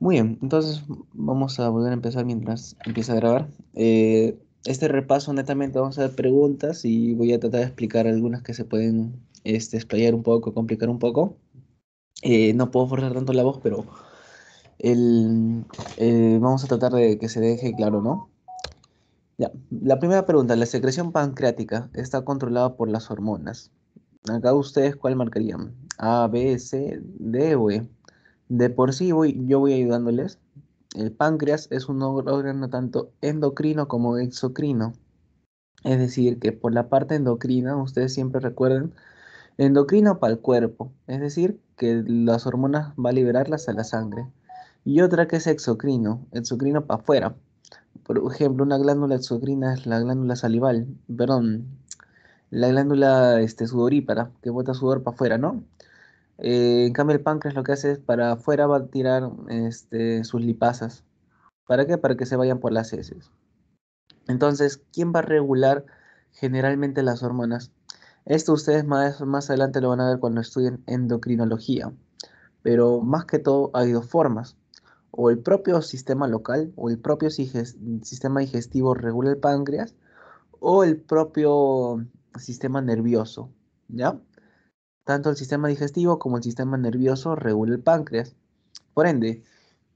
Muy bien, entonces vamos a volver a empezar mientras empieza a grabar. Eh, este repaso netamente vamos a dar preguntas y voy a tratar de explicar algunas que se pueden este, explayar un poco, complicar un poco. Eh, no puedo forzar tanto la voz, pero eh, vamos a tratar de que se deje claro, ¿no? Ya. La primera pregunta, la secreción pancreática está controlada por las hormonas. Acá ustedes cuál marcarían, A, B, C, D o E. De por sí voy, yo voy ayudándoles. El páncreas es un órgano tanto endocrino como exocrino. Es decir, que por la parte endocrina, ustedes siempre recuerden, endocrino para el cuerpo, es decir, que las hormonas va a liberarlas a la sangre. Y otra que es exocrino, exocrino para afuera. Por ejemplo, una glándula exocrina es la glándula salival, perdón, la glándula este, sudorípara, que bota sudor para afuera, ¿no? Eh, en cambio, el páncreas lo que hace es para afuera va a tirar este, sus lipasas. ¿Para qué? Para que se vayan por las heces. Entonces, ¿quién va a regular generalmente las hormonas? Esto ustedes más, más adelante lo van a ver cuando estudien endocrinología. Pero más que todo hay dos formas. O el propio sistema local o el propio sistema digestivo regula el páncreas o el propio sistema nervioso, ¿ya? Tanto el sistema digestivo como el sistema nervioso regula el páncreas. Por ende,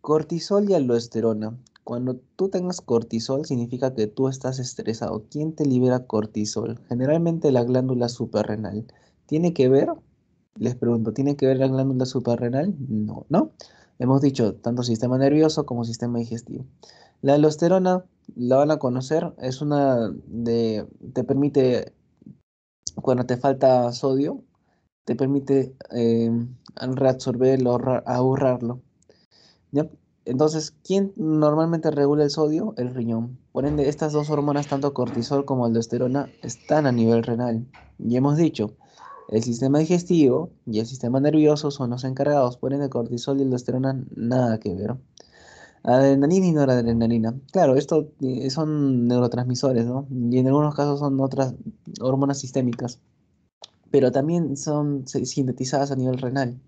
cortisol y aloesterona. Cuando tú tengas cortisol significa que tú estás estresado. ¿Quién te libera cortisol? Generalmente la glándula suprarrenal. ¿Tiene que ver? Les pregunto, ¿tiene que ver la glándula suprarrenal? No, ¿no? Hemos dicho tanto sistema nervioso como sistema digestivo. La aloesterona, la van a conocer, es una de, te permite, cuando te falta sodio, te permite eh, reabsorberlo, ahorrarlo. Entonces, ¿quién normalmente regula el sodio? El riñón. Por ende, estas dos hormonas, tanto cortisol como aldosterona, están a nivel renal. Y hemos dicho, el sistema digestivo y el sistema nervioso son los encargados, por ende, cortisol y aldosterona nada que ver. Adrenalina y noradrenalina. Claro, estos eh, son neurotransmisores, ¿no? Y en algunos casos son otras hormonas sistémicas pero también son sintetizadas a nivel renal.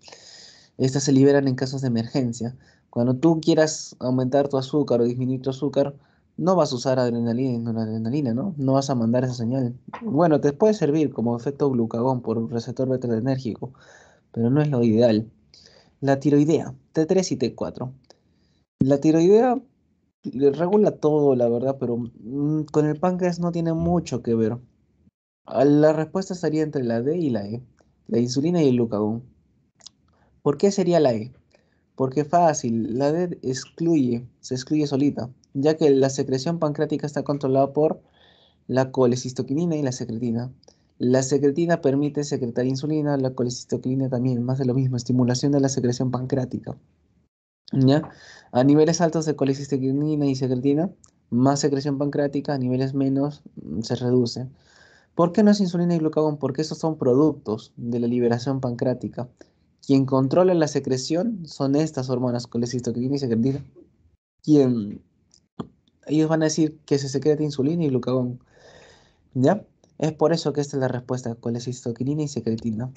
Estas se liberan en casos de emergencia. Cuando tú quieras aumentar tu azúcar o disminuir tu azúcar, no vas a usar adrenalina, no, ¿no? vas a mandar esa señal. Bueno, te puede servir como efecto glucagón por un receptor beta pero no es lo ideal. La tiroidea, T3 y T4. La tiroidea regula todo, la verdad, pero mm, con el páncreas no tiene mucho que ver. Ah, la respuesta estaría entre la D y la E, la insulina y el glucagón. ¿Por qué sería la E? Porque fácil, la D excluye, se excluye solita, ya que la secreción pancreática está controlada por la colecistoquinina y la secretina. La secretina permite secretar insulina, la colecistoquinina también, más de lo mismo, estimulación de la secreción pancreática. ¿Ya? A niveles altos de colecistoquinina y secretina, más secreción pancreática, a niveles menos mm, se reduce. ¿Por qué no es insulina y glucagón? Porque esos son productos de la liberación pancrática. Quien controla la secreción son estas hormonas, colesistoquinina y secretina. Quien, ellos van a decir que se secreta insulina y glucagón. ¿Ya? Es por eso que esta es la respuesta, colesistoquinina y secretina.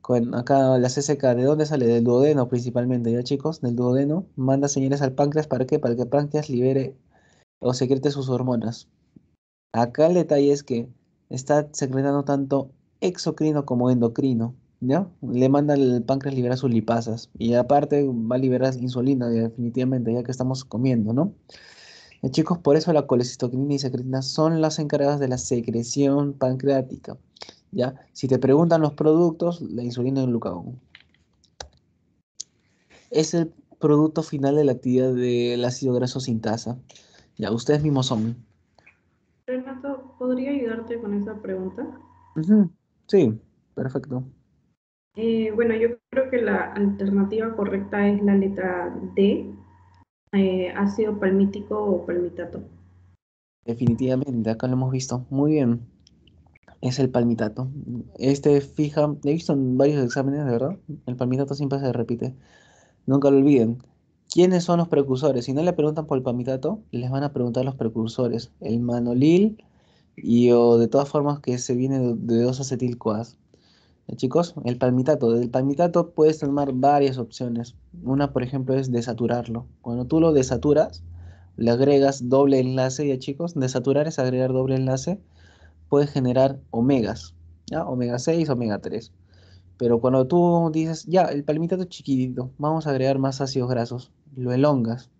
Con acá la CCK, ¿de dónde sale? Del duodeno principalmente, ¿ya chicos? Del duodeno manda señales al páncreas, ¿para qué? Para que el páncreas libere o secrete sus hormonas. Acá el detalle es que está secretando tanto exocrino como endocrino, ¿ya? Le manda el páncreas liberar sus lipasas y aparte va a liberar insulina definitivamente ya que estamos comiendo, ¿no? Eh, chicos, por eso la colecistocrina y secretina son las encargadas de la secreción pancreática, ¿ya? Si te preguntan los productos, la insulina y el glucagón. Es el producto final de la actividad del ácido graso sintasa. Ya, ustedes mismos son. Renato, ¿podría ayudarte con esa pregunta? Sí, perfecto. Eh, bueno, yo creo que la alternativa correcta es la letra D, eh, ácido palmítico o palmitato. Definitivamente, acá lo hemos visto. Muy bien. Es el palmitato. Este fija, he visto en varios exámenes, de verdad, el palmitato siempre se repite. Nunca lo olviden. ¿Quiénes son los precursores? Si no le preguntan por el palmitato, les van a preguntar los precursores, el manolil y o de todas formas que se viene de, dos acetilcoas. ¿Eh, chicos, el palmitato. Del palmitato puedes tomar varias opciones. Una, por ejemplo, es desaturarlo. Cuando tú lo desaturas, le agregas doble enlace, ya chicos, desaturar es agregar doble enlace, puedes generar omegas, omega 6, omega 3. Pero cuando tú dices, ya, el palmitato es chiquitito, vamos a agregar más ácidos grasos, lo elongas.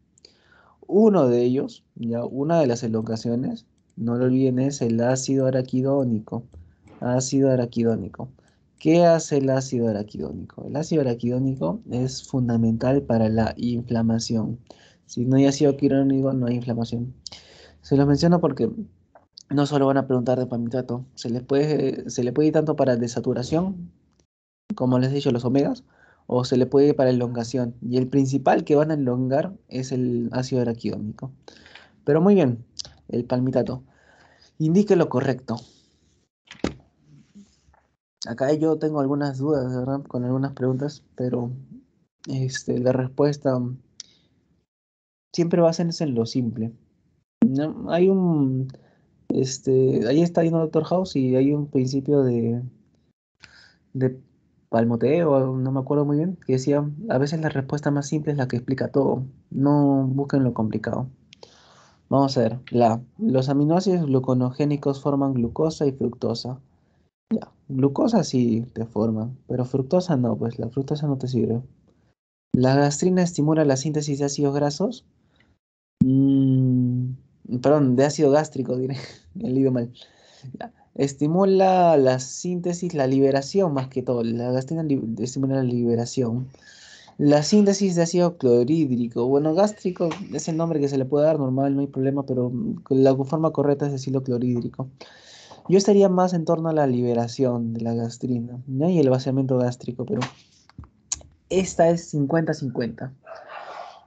Uno de ellos, ya una de las elongaciones, no lo olviden, es el ácido araquidónico. Ácido araquidónico. ¿Qué hace el ácido araquidónico? El ácido araquidónico es fundamental para la inflamación. Si no hay ácido quirónico, no hay inflamación. Se lo menciono porque no solo van a preguntar de palmitato, se les puede, se puede ir tanto para desaturación como les he dicho, los omegas, o se le puede ir para elongación. Y el principal que van a elongar es el ácido araquidónico. Pero muy bien, el palmitato. Indique lo correcto. Acá yo tengo algunas dudas, ¿verdad? Con algunas preguntas, pero este, la respuesta mm, siempre va a ser en lo simple. ¿No? Hay un. Este, ahí está yendo Doctor House y hay un principio de palmoteo, no me acuerdo muy bien, que decía, a veces la respuesta más simple es la que explica todo, no busquen lo complicado. Vamos a ver, la, los aminoácidos gluconogénicos forman glucosa y fructosa. Ya, glucosa sí te forman, pero fructosa no, pues la fructosa no te sirve. ¿La gastrina estimula la síntesis de ácidos grasos? Mm, perdón, de ácido gástrico, diré, he leído mal estimula la síntesis, la liberación más que todo, la gastrina estimula la liberación. La síntesis de ácido clorhídrico, bueno, gástrico es el nombre que se le puede dar, normal, no hay problema, pero la forma correcta es decirlo clorhídrico. Yo estaría más en torno a la liberación de la gastrina y el vaciamiento gástrico, pero esta es 50-50.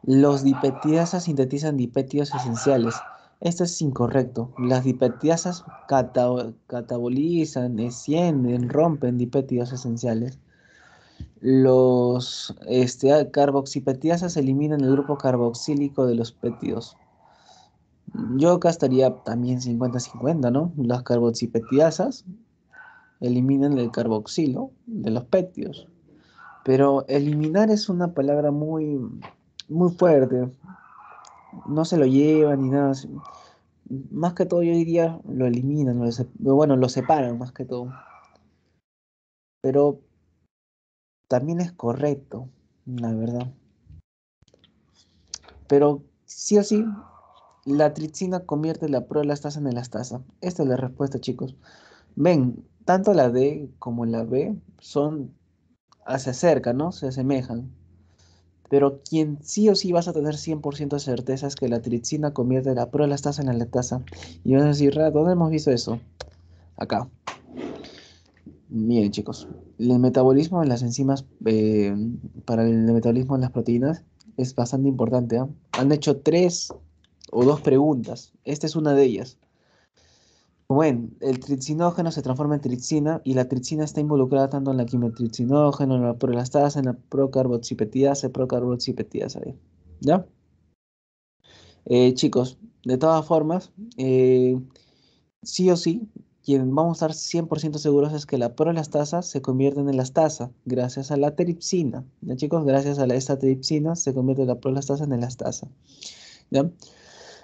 Los dipetidasas sintetizan dipétidos esenciales esto es incorrecto. Las dipetiasas catabolizan, encienden, rompen dipetidos esenciales. Los este, carboxipetiasas eliminan el grupo carboxílico de los péptidos. Yo gastaría también 50-50, ¿no? Las carboxipetiasas eliminan el carboxilo de los péptidos, Pero eliminar es una palabra muy, muy fuerte, no se lo llevan ni nada. Más que todo, yo diría, lo eliminan, bueno, lo separan más que todo. Pero también es correcto, la verdad. Pero sí o sí, la tricina convierte la proelastasa en elastasa. Esta es la respuesta, chicos. Ven, tanto la D como la B son, se acercan, ¿no? Se asemejan. Pero quien sí o sí vas a tener 100% de certeza es que la tripsina convierte la prolastasa en la lactasa. Y vas a decir, ¿dónde hemos visto eso? Acá. Miren, chicos, el metabolismo de las enzimas, eh, para el metabolismo de las proteínas, es bastante importante. ¿ah? Han hecho tres o dos preguntas. Esta es una de ellas. Bueno, el tricinógeno se transforma en tricina y la tricina está involucrada tanto en la quimiotricinógeno, en la prolastasa, en la en procarboxipetidasa, ¿ya? Eh, chicos, de todas formas, eh, sí o sí, quien vamos a estar 100% seguros es que la prolastasa se convierte en elastasa gracias a la tripsina, ¿ya chicos? Gracias a esta tripsina se convierte la prolastasa en elastasa, ¿ya?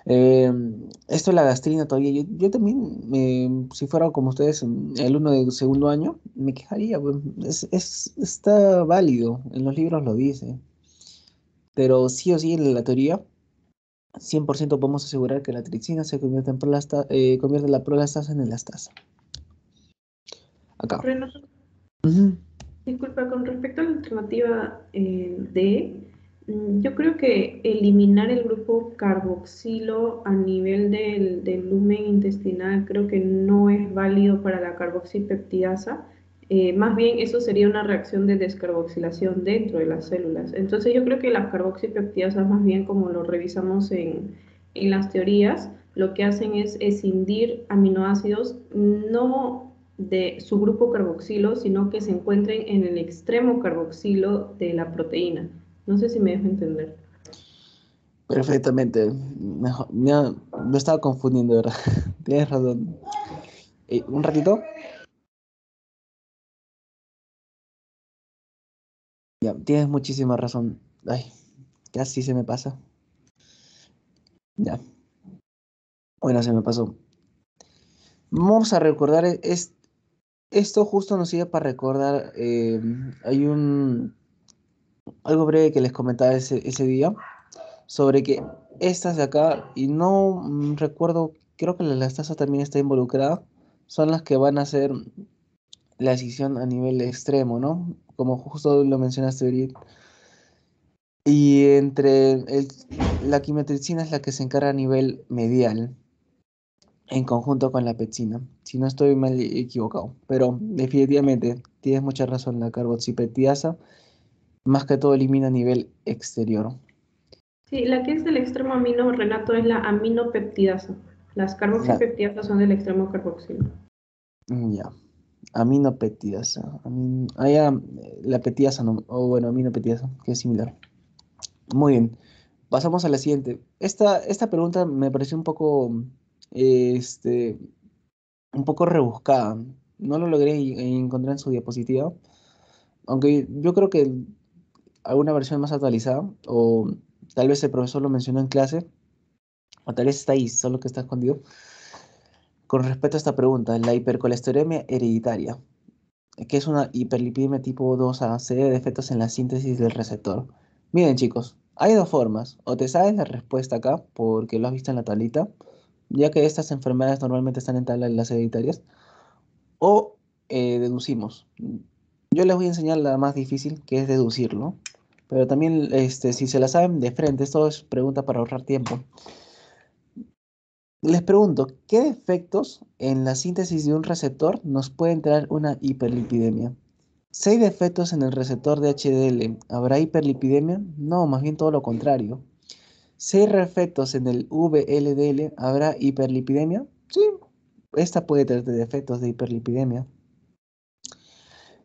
Em, esto es la gastrina todavía, yo, también, si fuera como ustedes, el uno de segundo año, me quejaría, es, es, está válido, en los libros lo dice, pero sí o sí en la teoría, 100% podemos asegurar que la tricina se convierte en prolasta, eh, convierte la prolastasa en elastasa. Acá. Disculpa, con respecto a la alternativa eh, D, Mm, yo creo que eliminar el grupo carboxilo a nivel del, lumen intestinal creo que no es válido para la carboxipeptidasa. Eh, más bien eso sería una reacción de descarboxilación dentro de las células. Entonces yo creo que las carboxipeptidasas más bien como lo revisamos en, en las teorías, lo que hacen es escindir aminoácidos no de su grupo carboxilo, sino que se encuentren en el extremo carboxilo de la proteína. No sé si me dejo entender. Perfectamente. me, estaba confundiendo, ¿verdad? Tienes razón. Eh, ¿Un ratito? Ya, tienes muchísima razón. Ay, casi se me pasa. Ya. Bueno, se me pasó. Vamos a recordar, es, esto justo nos sirve para recordar, eh, hay un algo breve que les comentaba ese, día sobre que estas de acá, y no mm, recuerdo, creo que la Lastaza también está involucrada, son las que van a hacer la decisión a nivel extremo, ¿no? Como justo lo mencionaste, Brit. Y entre la quimiotricina es la que se encarga a nivel medial, en conjunto con la pezina, si no estoy mal equivocado. Pero definitivamente tienes mucha razón, la carboxipetiasa más que todo elimina a nivel exterior. Sí, la que es del extremo amino, Renato, es la aminopeptidasa. Las carboxipeptidasas son del extremo carboxilo. Mm, ya. Aminopeptidasa. Amin... Ah, eh, la peptidasa, no. o bueno, aminopeptidasa, que es similar. Muy bien. Pasamos a la siguiente. Esta, esta pregunta me pareció un poco, este, un poco rebuscada. No lo logré encontrar en su diapositiva. Aunque yo creo que alguna versión más actualizada o tal vez el profesor lo mencionó en clase o tal vez está ahí, solo que está escondido. Con respecto a esta pregunta, la hipercolesteremia hereditaria, que es una hiperlipidemia tipo 2A, se debe defectos en la síntesis del receptor. Miren chicos, hay dos formas, o te sabes la respuesta acá porque lo has visto en la tablita, ya que estas enfermedades normalmente están en tabla las hereditarias, o eh, deducimos. Yo les voy a enseñar la más difícil, que es deducirlo. Pero también, este, si se la saben de frente, esto es pregunta para ahorrar tiempo. Les pregunto, ¿qué defectos en la síntesis de un receptor nos pueden traer una hiperlipidemia? Seis defectos en el receptor de HDL, ¿habrá hiperlipidemia? No, más bien todo lo contrario. Seis defectos en el VLDL, ¿habrá hiperlipidemia? Sí, esta puede tener defectos de hiperlipidemia.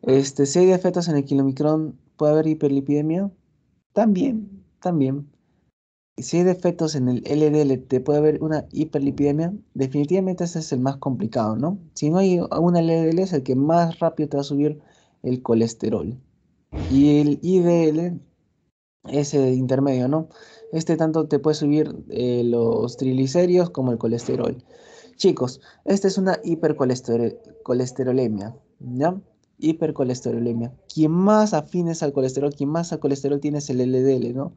Este, si hay defectos en el kilomicrón, ¿puede haber hiperlipidemia? También, también. Si hay defectos en el LDL, ¿te ¿puede haber una hiperlipidemia? Definitivamente este es el más complicado, ¿no? Si no hay una LDL, es el que más rápido te va a subir el colesterol. Y el IDL es el intermedio, ¿no? Este tanto te puede subir eh, los triglicéridos como el colesterol. Chicos, esta es una hipercolesterolemia, ¿ya? hipercolesterolemia. Quien más afines al colesterol, quien más al colesterol tiene es el LDL, ¿no?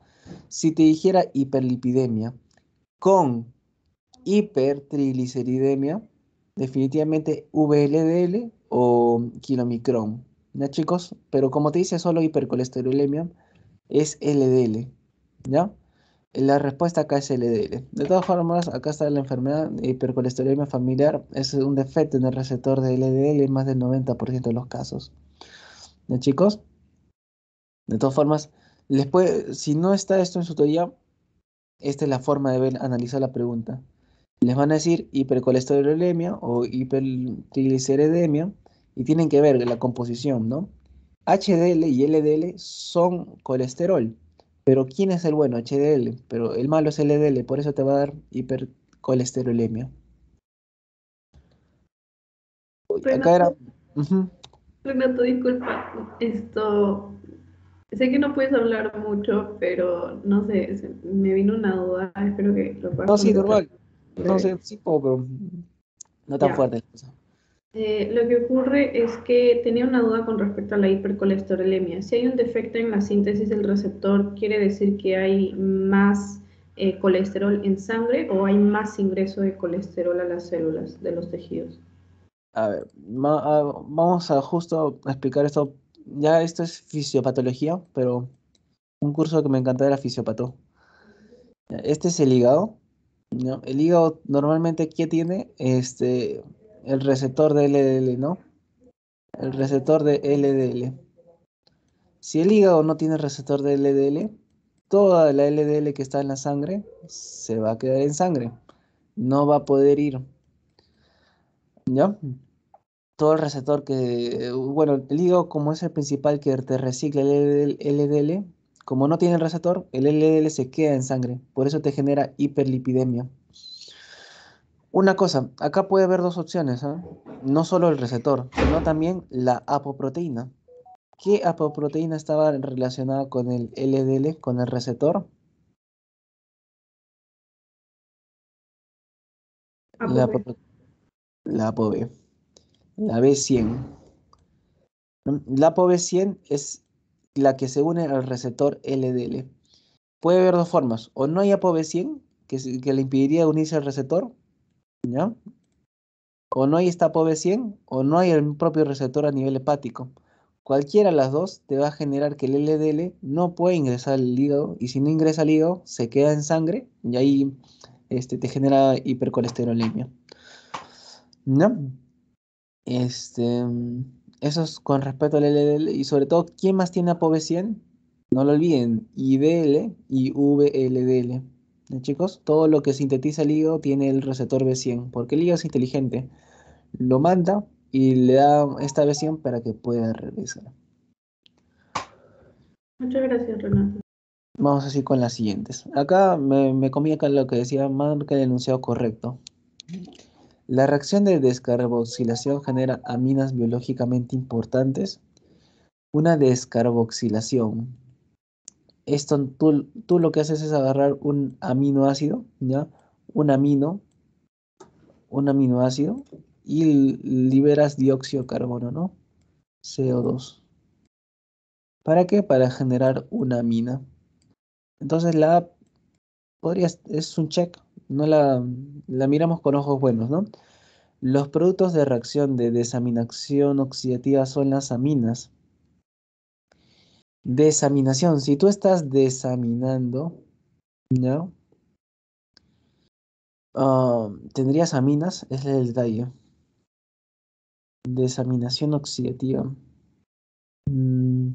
Si te dijera hiperlipidemia con hipertrigliceridemia, definitivamente VLDL o kilomicron ¿ya chicos? Pero como te dice solo hipercolesterolemia, es LDL, ¿ya? La respuesta acá es LDL. De todas formas, acá está la enfermedad hipercolesterolemia familiar. Es un defecto en el receptor de LDL en más del 90% de los casos. ¿Ya, chicos? De todas formas, si no está esto en su teoría, esta es la forma de ver, analizar la pregunta. Les van a decir hipercolesterolemia o hipertrigliceridemia y tienen que ver la composición, ¿no? HDL y LDL son colesterol. Pero ¿quién es el bueno? HDL, pero el malo es LDL, por eso te va a dar hipercolesterolemia. Renato, Acá era... disculpa, esto... Sé que no puedes hablar mucho, pero no sé, me vino una duda, espero que lo puedas No, sí, normal. No sé, eh, sí, pero no tan fuerte la cosa. Eh, lo que ocurre es que tenía una duda con respecto a la hipercolesterolemia. Si hay un defecto en la síntesis del receptor, ¿quiere decir que hay más eh, colesterol en sangre o hay más ingreso de colesterol a las células de los tejidos? A ver, vamos a justo explicar esto. Ya esto es fisiopatología, pero un curso que me encanta era fisiopató. Este es el hígado. El hígado normalmente, ¿qué tiene? Este, el receptor de LDL, ¿no? El receptor de LDL. Si el hígado no tiene receptor de LDL, toda la LDL que está en la sangre se va a quedar en sangre. No va a poder ir. ¿Ya? Todo el receptor que, bueno, el hígado como es el principal que te recicla el LDL, como no tiene el receptor, el LDL se queda en sangre. Por eso te genera hiperlipidemia. Una cosa, acá puede haber dos opciones, ¿ah? no solo el receptor, sino también la apoproteína. ¿Qué apoproteína estaba relacionada con el LDL, con el receptor? la, la ApoB. La B100. La ApoB100 es la que se une al receptor LDL. Puede haber dos formas. O no hay ApoB100, que, que le impediría unirse al receptor, o no hay esta POV100 o no hay el propio receptor a nivel hepático. Cualquiera de las dos te va a generar que el LDL no puede ingresar al hígado y si no ingresa al hígado se queda en sangre y ahí este, te genera hipercolesterolemia. ¿No? Este, eso es con respecto al LDL y sobre todo, ¿quién más tiene ApoB100? No lo olviden, IDL y VLDL. Chicos, todo lo que sintetiza el hígado tiene el receptor B100, porque el hígado es inteligente. Lo manda y le da esta B100 para que pueda regresar. Muchas gracias, Renato. Vamos así con las siguientes. Acá me, comía lo que decía, marca el enunciado correcto. La reacción de descarboxilación genera aminas biológicamente importantes. Una descarboxilación esto tú, lo que haces es agarrar un aminoácido, ¿ya? Un amino, un aminoácido y liberas dióxido de carbono, ¿no? CO2. ¿Para qué? Para generar una amina. Entonces la es un check, no la, la miramos con ojos buenos, ¿no? Los productos de reacción de desaminación oxidativa son las aminas. Desaminación. Si tú estás desaminando, ¿no? Ah, tendrías aminas, es el detalle. Desaminación oxidativa. Mm.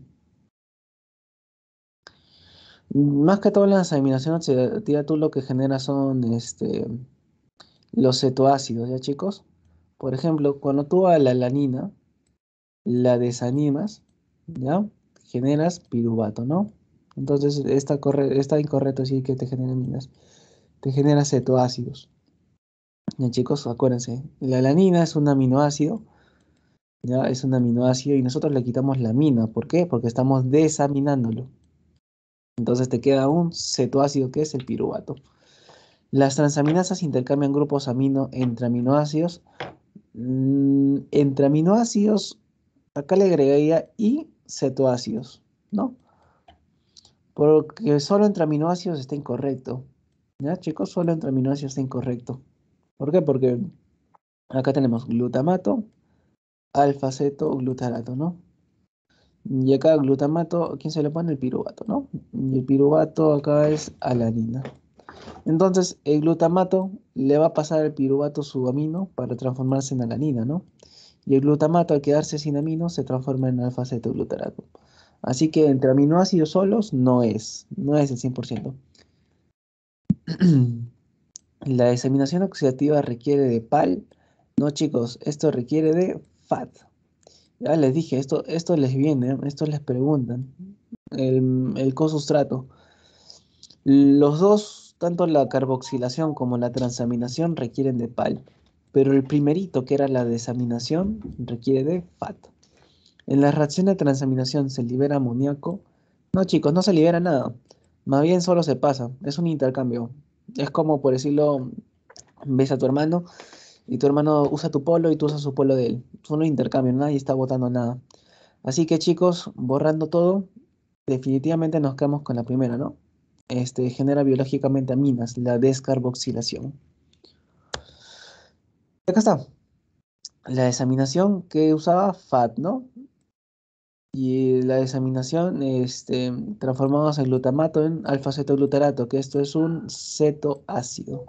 Más que todo la desaminación oxidativa, tú lo que generas son este, los cetoácidos, ¿ya chicos? Por ejemplo, cuando tú a la lanina la desanimas, ¿ya? generas piruvato, ¿no? Entonces está, corre, está incorrecto decir que te genera aminas, te genera cetoácidos. Ya chicos, acuérdense, la alanina es un aminoácido, ya es un aminoácido y nosotros le quitamos la mina, ¿por qué? Porque estamos desaminándolo. Entonces te queda un cetoácido que es el piruvato. Las transaminasas intercambian grupos amino entre aminoácidos. Mm, entre aminoácidos, acá le agregaría y cetoácidos, ¿no? Porque solo entre aminoácidos está incorrecto. ¿Ya, chicos? Solo entre aminoácidos está incorrecto. ¿Por qué? Porque acá tenemos glutamato, alfa ceto, glutarato, ¿no? Y acá glutamato, ¿quién se le pone? El piruvato, ¿no? Y el piruvato acá es alanina. Entonces, el glutamato le va a pasar al piruvato su amino para transformarse en alanina, ¿no? y el glutamato al quedarse sin amino se transforma en alfa cetoglutarato. Así que entre aminoácidos solos no es, no es el 100%. La desaminación oxidativa requiere de PAL. No, chicos, esto requiere de FAT. Ya les dije, esto, esto les viene, esto les preguntan. El, el cosustrato. Los dos, tanto la carboxilación como la transaminación, requieren de PAL pero el primerito, que era la desaminación, requiere de fat. En la reacción de transaminación se libera amoníaco. No, chicos, no se libera nada. Más bien solo se pasa. Es un intercambio. Es como, por decirlo, ves a tu hermano y tu hermano usa tu polo y tú usas su polo de él. Es un intercambio, nadie está botando nada. Así que chicos, borrando todo, definitivamente nos quedamos con la primera, ¿no? Este, genera biológicamente aminas, la descarboxilación. Acá está. La desaminación que usaba FAT, ¿no? Y la desaminación, este, transformamos el glutamato en alfa-cetoglutarato, que esto es un cetoácido.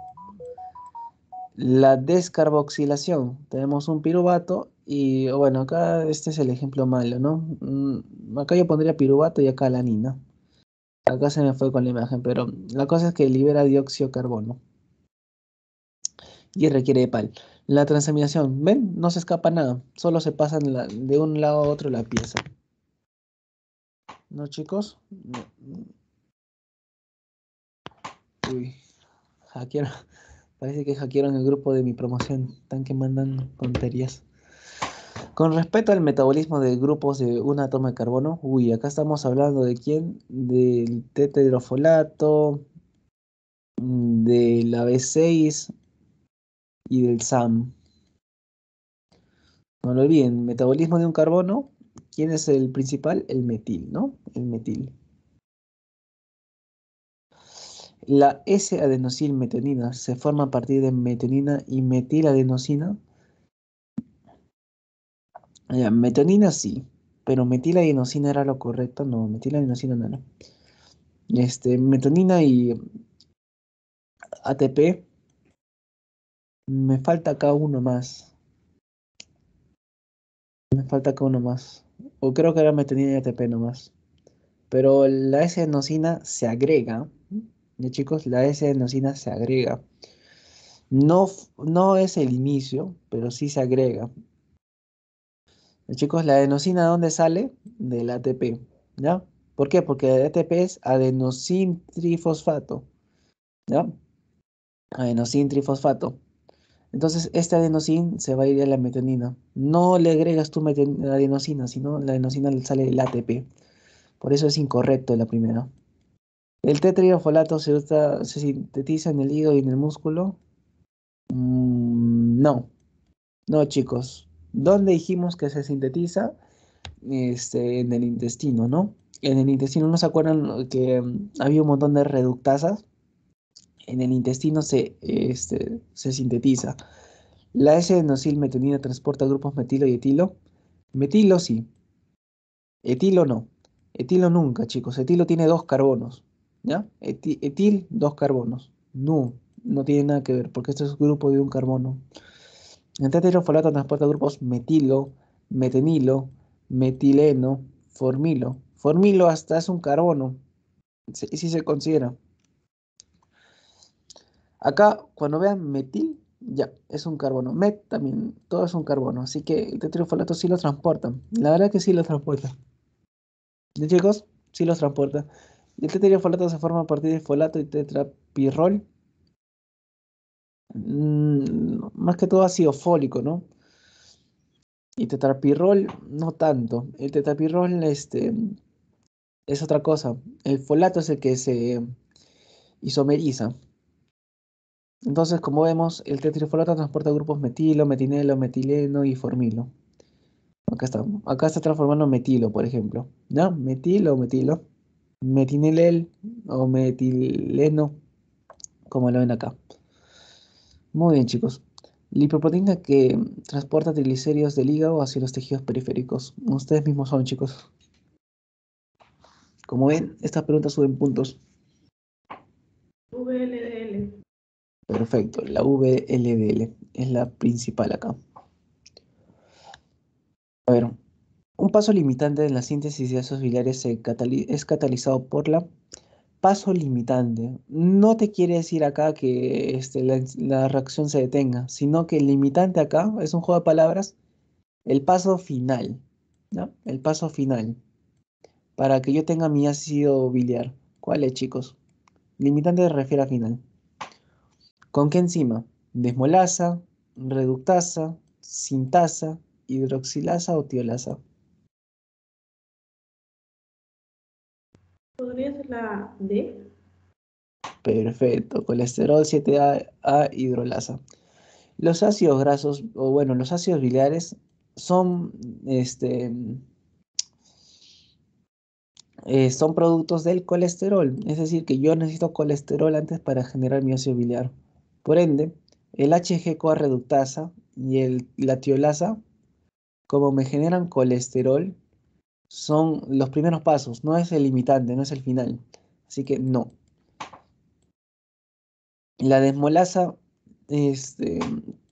La descarboxilación, tenemos un piruvato y bueno, acá este es el ejemplo malo, ¿no? Mm, acá yo pondría piruvato y acá anina. Acá se me fue con la imagen, pero la cosa es que libera dióxido de carbono y requiere de pal. La transaminación, ¿ven? No se escapa nada, solo se pasa de un lado a otro la pieza. ¿No, chicos? Uy, hackearon. Parece que hackearon el grupo de mi promoción. Están que mandan tonterías. Con respecto al metabolismo de grupos de un átomo de carbono, uy, acá estamos hablando de quién? Del mm, De la b 6 y del SAM. No lo olviden, metabolismo de un carbono, ¿quién es el principal? El metil, ¿no? El metil. La s metonina. se forma a partir de metonina y metiladenosina. Metonina metionina sí, pero metiladenosina era lo correcto. No, metiladenosina no era. Este, y ATP me falta acá uno más. Me falta acá uno más. O creo que ahora me tenía ATP nomás. Pero la S-adenosina se agrega. ¿Ya Chicos, la S-adenosina se agrega. No, no es el inicio, pero sí se agrega. Chicos, la adenosina, ¿dónde sale? Del ATP, ¿ya? ¿Por qué? Porque el ATP es adenosin trifosfato, ¿ya? Adenosin trifosfato. Entonces, este adenosina se va a ir a la metanina. No le agregas tú la adenosina, sino la adenosina le sale el ATP. Por eso es incorrecto la primera. El tetrahidrofolato se, se sintetiza en el hígado y en el músculo. Mm, no. No, chicos. ¿Dónde dijimos que se sintetiza? Este, en el intestino, ¿no? En el intestino, ¿no se acuerdan que mm, había un montón de reductasas? en el intestino se, este, sintetiza. La S-adenosilmetionina transporta grupos metilo y etilo. Metilo sí. Etilo no. Etilo nunca, chicos. Etilo tiene dos carbonos. ¿Ya? etil, dos carbonos. No, no tiene nada que ver, porque este es grupo de un carbono. El tetrafolato transporta grupos metilo, metenilo, metileno, formilo. Formilo hasta es un carbono, si se considera. Acá, cuando vean metil, ya, es un carbono. Met también, todo es un carbono. Así que el tetrafolato sí lo transporta. La verdad que sí lo transporta. ¿De chicos? Sí los transporta. El tetrafolato se forma a partir de folato y tetrapirrol. Mm, más que todo ácido fólico, ¿no? Y tetrapirrol, no tanto. El tetrapirrol este, es otra cosa. El folato es el que se isomeriza. Entonces, como vemos, el tetrifolato transporta grupos metilo, metinelo, metileno y formilo. Acá está, acá está transformando metilo, por ejemplo. ¿No? Metilo, metilo. Metinelel o metileno, como lo ven acá. Muy bien, chicos. Lipoproteína que transporta triglicéridos del hígado hacia los tejidos periféricos. Ustedes mismos son, chicos. Como ven, estas preguntas suben puntos. Perfecto, la VLDL es la principal acá. A ver, un paso limitante en la síntesis de ácidos biliares es catalizado por la paso limitante. No te quiere decir acá que este, la, reacción se detenga, sino que el limitante acá es un juego de palabras, el paso final, ¿no? El paso final, para que yo tenga mi ácido biliar. ¿Cuál es, chicos? Limitante se refiere a final con qué enzima? Desmolasa, reductasa, sintasa, hidroxilasa o tiolasa. ¿Podría ser la D? Perfecto, colesterol 7A hidrolasa. Los ácidos grasos, o bueno, los ácidos biliares son, este, eh, son productos del colesterol. Es decir, que yo necesito colesterol antes para generar mi ácido biliar. Por ende, el HG-CoA reductasa y el, la tiolasa, como me generan colesterol, son los primeros pasos, no es el limitante, no es el final. Así que no. La desmolasa, este,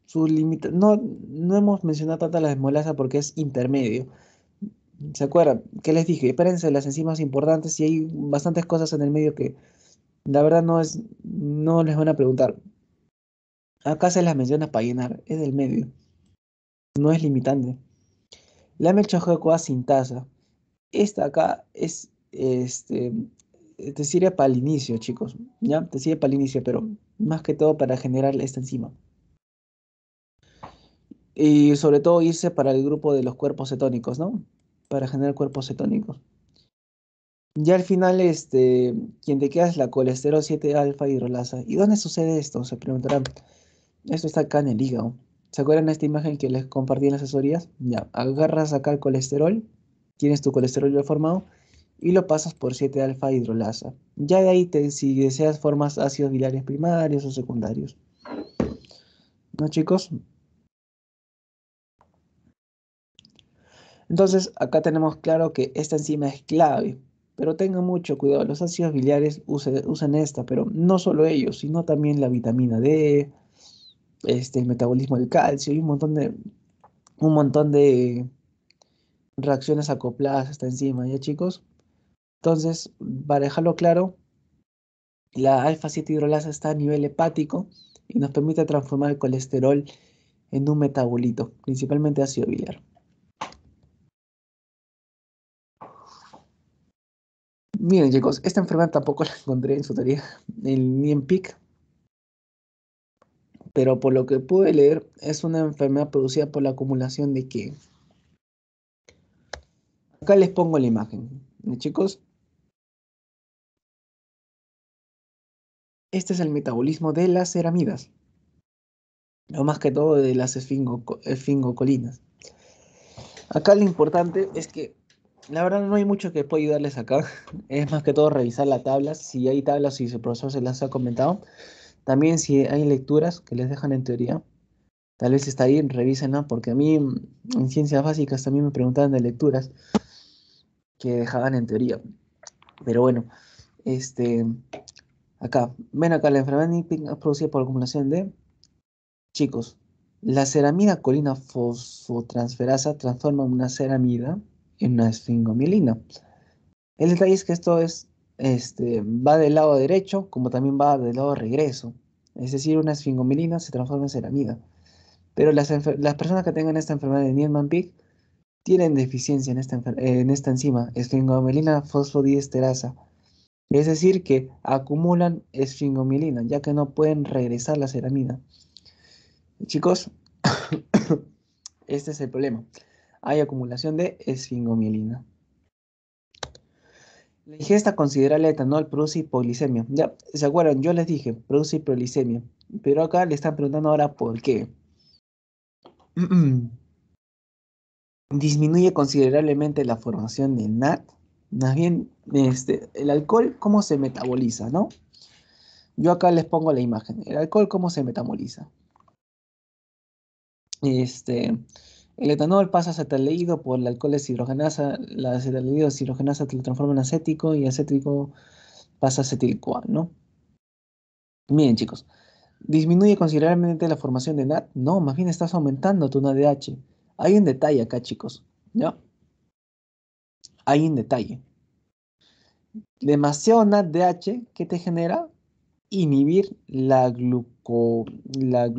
su no, no hemos mencionado tanto la desmolasa porque es intermedio. ¿Se acuerdan? ¿Qué les dije? Espérense las enzimas importantes y hay bastantes cosas en el medio que la verdad no les van a preguntar. Acá se las menciona para llenar, es del medio. No es limitante. La mecha sin Esta acá es, este, te sirve para el inicio, chicos. ¿ya? Te sirve para el inicio, pero más que todo para generar esta enzima. Y sobre todo irse para el grupo de los cuerpos cetónicos, ¿no? Para generar cuerpos cetónicos. Ya al final, este, quien te queda es la colesterol 7 alfa hidrolasa. ¿Y dónde sucede esto? Se preguntarán esto está acá en el hígado. ¿Se acuerdan de esta imagen que les compartí en las asesorías? Ya, agarras acá el colesterol, tienes tu colesterol ya formado y lo pasas por 7 alfa hidrolasa. Ya de ahí, te, si deseas, formas ácidos biliares primarios o secundarios. ¿No, chicos? Entonces, acá tenemos claro que esta enzima es clave, pero tengan mucho cuidado, los ácidos biliares usan esta, pero no solo ellos, sino también la vitamina D, este, el metabolismo del calcio y un montón de, un montón de reacciones acopladas hasta encima, ¿ya chicos? Entonces, para dejarlo claro, la alfa-7 hidrolasa está a nivel hepático y nos permite transformar el colesterol en un metabolito, principalmente ácido biliar. Miren chicos, esta enfermedad tampoco la encontré en su teoría, ni en PIC, pero por lo que pude leer, es una enfermedad producida por la acumulación de que. Acá les pongo la imagen, chicos? Este es el metabolismo de las ceramidas, lo más que todo de las esfingocolinas. Acá lo importante es que la verdad no hay mucho que pueda ayudarles acá. Es más que todo revisar la tabla. Si hay tablas, si el profesor se las ha comentado. También si hay lecturas que les dejan en teoría, tal vez está ahí, revísenla, porque a mí mm, en ciencias básicas también me preguntaban de lecturas que dejaban en teoría. Pero bueno, este, acá, ven acá, la enfermedad producida por acumulación de, chicos, la ceramida colina fosfotransferasa transforma una ceramida en una esfingomielina. El detalle es que esto es este, va del lado derecho como también va del lado regreso. Es decir, una esfingomelina se transforma en ceramida. Pero las, personas que tengan esta enfermedad de Niemann-Pick tienen deficiencia en esta, enzima, esfingomelina fosfodiesterasa. Es decir, que acumulan esfingomelina, ya que no pueden regresar la ceramida. Chicos, este es el problema. Hay acumulación de esfingomielina. La ingesta considerable de etanol produce hipoglicemia. Ya, ¿se acuerdan? Yo les dije, produce hipoglicemia. Pero acá le están preguntando ahora por qué. Disminuye considerablemente la formación de NAT. Más bien, este, el alcohol, ¿cómo se metaboliza, no? Yo acá les pongo la imagen. El alcohol, ¿cómo se metaboliza? Este, el etanol pasa a por el alcohol deshidrogenasa, la hidrogenasa te lo transforma en acético y acético pasa a ¿no? Miren, chicos, disminuye considerablemente la formación de NAD. No, más bien estás aumentando tu NADH. Hay un detalle acá, chicos, ¿ya? Hay un detalle. Demasiado NADH, ¿qué te genera? Inhibir la gluco... La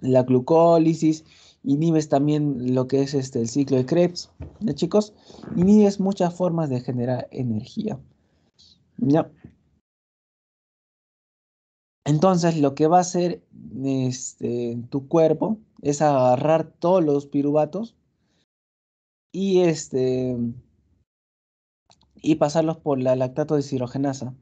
la glucólisis, inhibes también lo que es este, el ciclo de Krebs, ¿ya chicos? Inhibes muchas formas de generar energía, ¿ya? Entonces lo que va a hacer este, tu cuerpo es agarrar todos los piruvatos y, este, y pasarlos por la lactato de cirogenasa,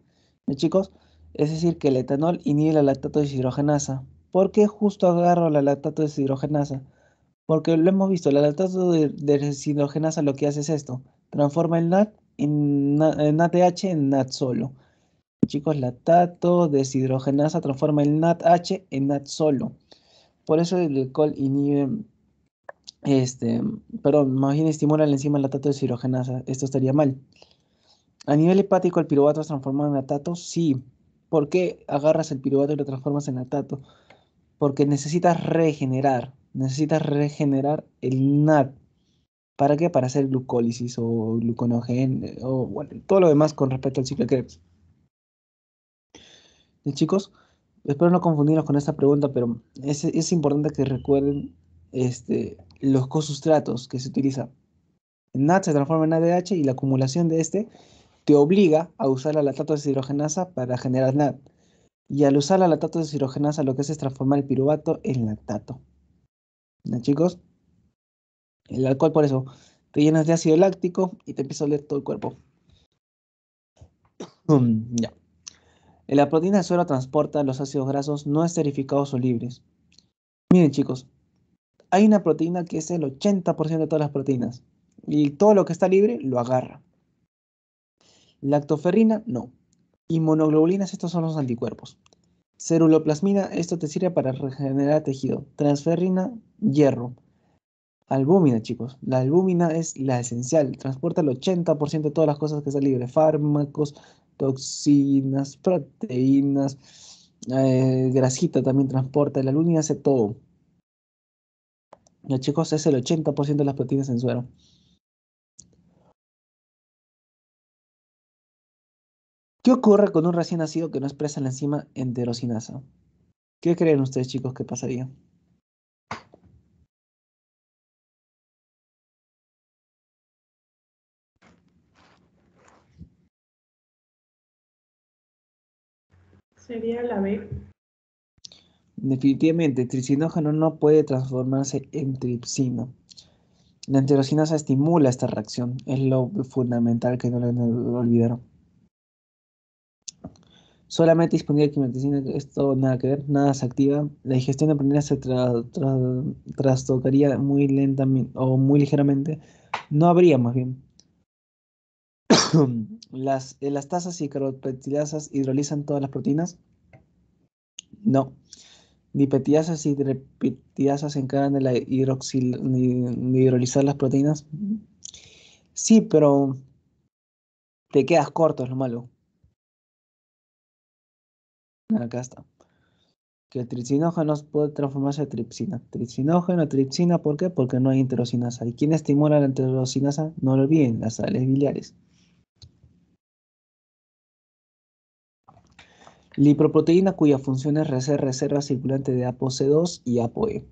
chicos? Es decir, que el etanol inhibe la lactato de cirogenasa ¿Por qué justo agarro la lactato deshidrogenasa? Porque lo hemos visto, la lactato deshidrogenasa lo que hace es esto, transforma el NAT en, NATH en NAT solo. Chicos, lactato deshidrogenasa transforma el NATH en NAT solo. Por eso el alcohol inhibe, este, perdón, más bien estimula la enzima lactato deshidrogenasa. Esto estaría mal. A nivel hepático, ¿el piruvato es transformado en lactato? Sí. ¿Por qué agarras el piruvato y lo transformas en lactato? porque necesitas regenerar, necesitas regenerar el NAD. ¿Para qué? Para hacer glucólisis o gluconogen eh, o todo lo demás con respecto al ciclo de Krebs. chicos, espero no confundirnos con esta pregunta, pero es, importante que recuerden este, los cosustratos que se utilizan. El NAD se transforma en ADH y la acumulación de este te obliga a usar la lactato hidrogenasa para generar NAD. Y al usar la lactato cirogenasa, lo que hace es transformar el piruvato en lactato. ¿No, chicos? El alcohol, por eso, te llenas de ácido láctico y te empieza a oler todo el cuerpo. Mm, ya. la proteína suero transporta los ácidos grasos no esterificados o libres. Miren, chicos, hay una proteína que es el 80% de todas las proteínas. Y todo lo que está libre lo agarra. Lactoferrina, no. Y monoglobulinas, estos son los anticuerpos. Ceruloplasmina, esto te sirve para regenerar tejido. Transferrina, hierro. Albúmina, chicos. La albúmina es la esencial. Transporta el 80% de todas las cosas que están libres Fármacos, toxinas, proteínas, eh, grasita también transporta. La albúmina hace todo. Los chicos, es el 80% de las proteínas en suero. ¿Qué ocurre con un recién nacido que no expresa la enzima enterocinasa? ¿Qué creen ustedes, chicos, que pasaría? Sería la B. Definitivamente, tricinógeno no puede transformarse en tripsina. La enterocinasa estimula esta reacción, es lo fundamental que no le olvidaron solamente disponible quimioterapia, esto nada que ver, nada se activa. La digestión de proteínas se trastocaría muy lentamente o muy ligeramente. No habría más bien. las, eh, las tasas y hidrolizan todas las proteínas. No. Dipetiasas y tripetiasas se encargan de, la hidroxil de hidrolizar las proteínas. Sí, pero te quedas corto, es lo malo. Acá está. Que el tripsinógeno puede transformarse en tripsina. Tripsinógeno, tripsina, ¿por qué? Porque no hay enterocinasa. ¿Y quién estimula la enterocinasa? No lo olviden, las sales biliares. Lipoproteína cuya función es hacer reserva circulante de ApoC2 y ApoE.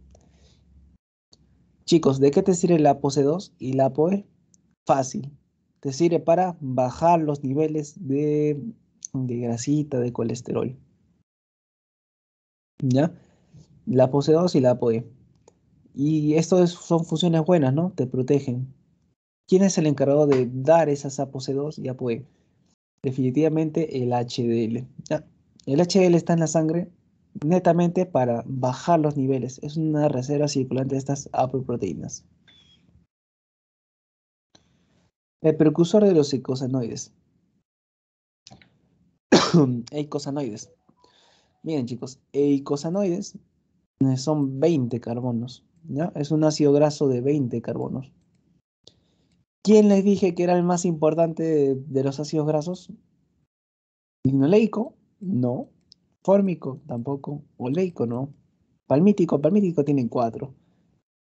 Chicos, ¿de qué te sirve la ApoC2 y la ApoE? Fácil. Te sirve para bajar los niveles de grasita, de colesterol. ¿ya? La pose 2 y la APOE. Y esto son funciones buenas, ¿no? Te protegen. ¿Quién es el encargado de dar esas c 2 y APOE? Definitivamente el HDL. El HDL está en la sangre netamente para bajar los niveles. Es una reserva circulante de estas apoproteínas. El precursor de los eicosanoides. eicosanoides. Miren chicos, eicosanoides eh, son 20 carbonos, ¿ya? Es un ácido graso de 20 carbonos. ¿Quién les dije que era el más importante de, los ácidos grasos? Ignoleico, no. Fórmico, tampoco. Oleico, no. Palmítico, palmítico tienen cuatro.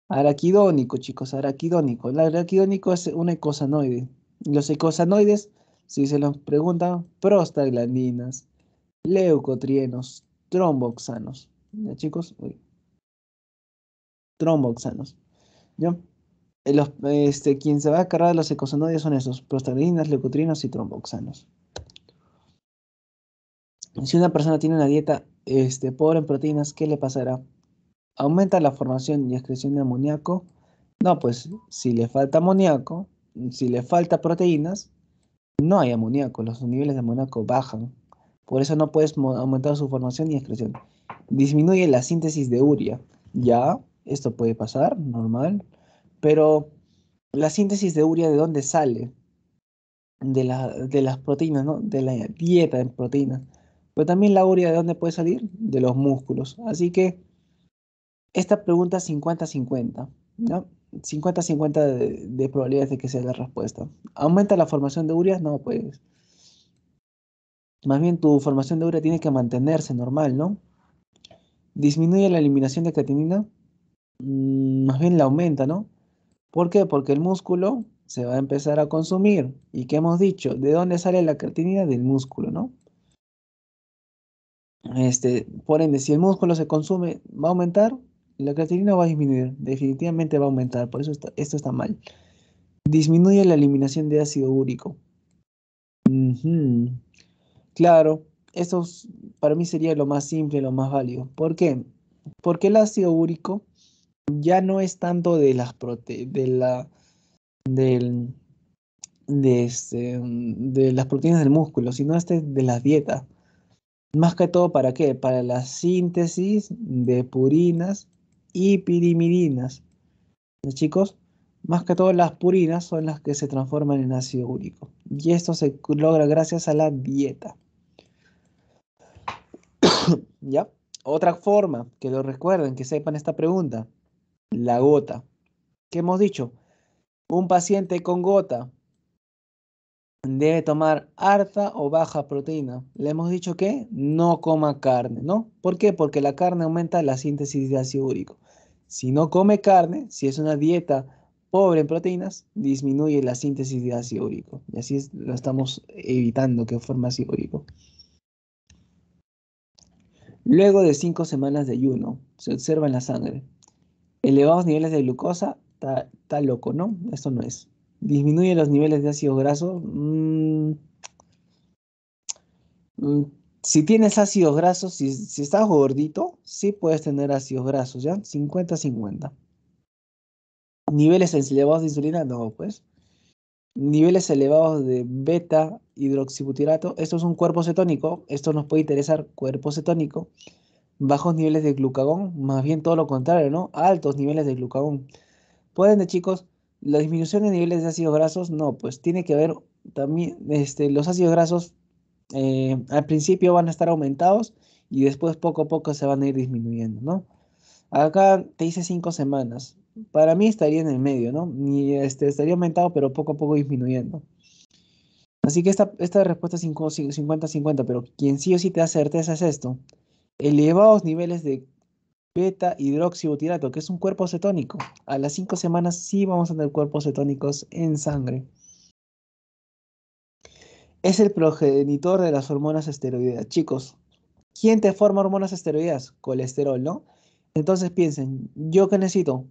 Araquidónico, chicos, araquidónico. El araquidónico es un eicosanoide. Los eicosanoides, si se los preguntan, prostaglandinas, leucotrienos, tromboxanos. ¿Ya chicos? Uy. Tromboxanos. ¿Ya? Eh, este, quien se va a cargar de los ecosonodios son esos, prostaglandinas, leucotrienos y tromboxanos. Si una persona tiene una dieta este, pobre en proteínas, ¿qué le pasará? ¿Aumenta la formación y excreción de amoníaco? No, pues si le falta amoníaco, si le falta proteínas, no hay amoníaco, los niveles de amoníaco bajan. Por eso no puedes aumentar su formación y excreción. Disminuye la síntesis de urea. Ya, esto puede pasar, normal. Pero la síntesis de urea, ¿de dónde sale? De, las proteínas, ¿no? De la dieta en proteínas. Pero también la urea, ¿de dónde puede salir? De los músculos. Así que esta pregunta 50-50, ¿no? 50-50 de, probabilidades de que sea la respuesta. ¿Aumenta la formación de uria? No, pues más bien tu formación de urea tiene que mantenerse normal, ¿no? Disminuye la eliminación de creatinina, mm, más bien la aumenta, ¿no? ¿Por qué? Porque el músculo se va a empezar a consumir. ¿Y qué hemos dicho? ¿De dónde sale la creatinina? Del músculo, ¿no? Este, por ende, si el músculo se consume, ¿va a aumentar? La creatinina va a disminuir, definitivamente va a aumentar, por eso esto está mal. Disminuye la eliminación de ácido úrico. Claro, eso para mí sería lo más simple, lo más válido. ¿Por qué? Porque el ácido úrico ya no es tanto de las de la este, mm, de, las proteínas del músculo, sino este de las dietas. Más que todo, ¿para qué? Para la síntesis de purinas y pirimidinas. chicos? Más que todo las purinas son las que se transforman en ácido úrico. Y esto se logra gracias a la dieta. ¿Ya? Otra forma que lo recuerden, que sepan esta pregunta, la gota. ¿Qué hemos dicho? Un paciente con gota debe tomar harta o baja proteína. Le hemos dicho que no coma carne, ¿no? ¿Por qué? Porque la carne aumenta la síntesis de ácido úrico. Si no come carne, si es una dieta pobre en proteínas, disminuye la síntesis de ácido úrico. Y así lo estamos evitando que forme ácido úrico. Luego de cinco semanas de ayuno, se observa en la sangre elevados niveles de glucosa, está, loco, ¿no? Esto no es. Disminuye los niveles de ácido graso. Mm, mm, si tienes ácidos grasos, si, estás gordito, sí puedes tener ácidos grasos, ¿ya? 50-50 niveles elevados de insulina, no, pues. Niveles elevados de beta hidroxibutirato, esto es un cuerpo cetónico, esto nos puede interesar, cuerpo cetónico. Bajos niveles de glucagón, más bien todo lo contrario, ¿no? Altos niveles de glucagón. Pueden, chicos, la disminución de niveles de ácidos grasos, no, pues tiene que ver también, este, los ácidos grasos eh, al principio van a estar aumentados y después poco a poco se van a ir disminuyendo, ¿no? Acá te hice cinco semanas para mí estaría en el medio, ¿no? ni este, estaría aumentado, pero poco a poco disminuyendo. Así que esta, esta respuesta es 50-50, pero quien sí o sí te da certeza es esto. Elevados niveles de beta hidroxibutirato, que es un cuerpo cetónico. A las 5 semanas sí vamos a tener cuerpos cetónicos en sangre. Es el progenitor de las hormonas esteroideas. Chicos, ¿quién te forma hormonas esteroideas? Colesterol, ¿no? Entonces piensen, ¿yo qué necesito?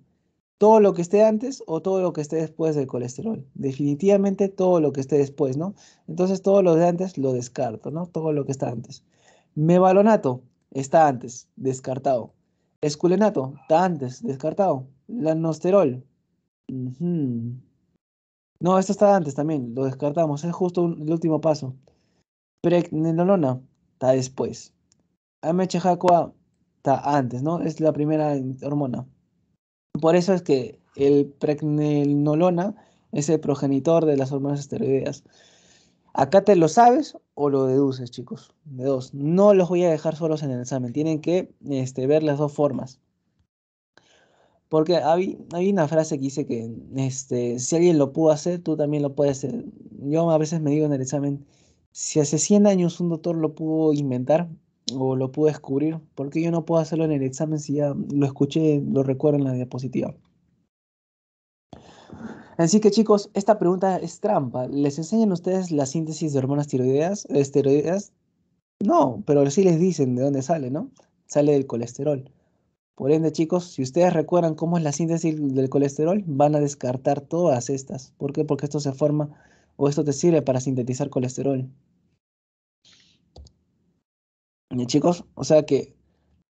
todo lo que esté antes o todo lo que esté después del colesterol. Definitivamente todo lo que esté después, ¿no? Entonces todo lo de antes lo descarto, ¿no? Todo lo que está antes. Mevalonato está antes, descartado. Esculenato está antes, descartado. Lanosterol. No, esto está antes también, lo descartamos, es justo el último paso. Pregnenolona está después. AMHJCoA está antes, ¿no? Es la primera hormona. Por eso es que el pregnenolona es el progenitor de las hormonas esteroideas. Acá te lo sabes o lo deduces, chicos. De dos. No los voy a dejar solos en el examen. Tienen que este, ver las dos formas. Porque hay, una frase que dice que este, si alguien lo pudo hacer, tú también lo puedes hacer. Yo a veces me digo en el examen, si hace 100 años un doctor lo pudo inventar, o lo pude descubrir, porque yo no puedo hacerlo en el examen si ya lo escuché, lo recuerdo en la diapositiva. Así que chicos, esta pregunta es trampa. ¿Les enseñan ustedes la síntesis de hormonas tiroideas, esteroideas? No, pero sí les dicen de dónde sale, ¿no? Sale del colesterol. Por ende, chicos, si ustedes recuerdan cómo es la síntesis del colesterol, van a descartar todas estas. ¿Por qué? Porque esto se forma o esto te sirve para sintetizar colesterol chicos, o sea que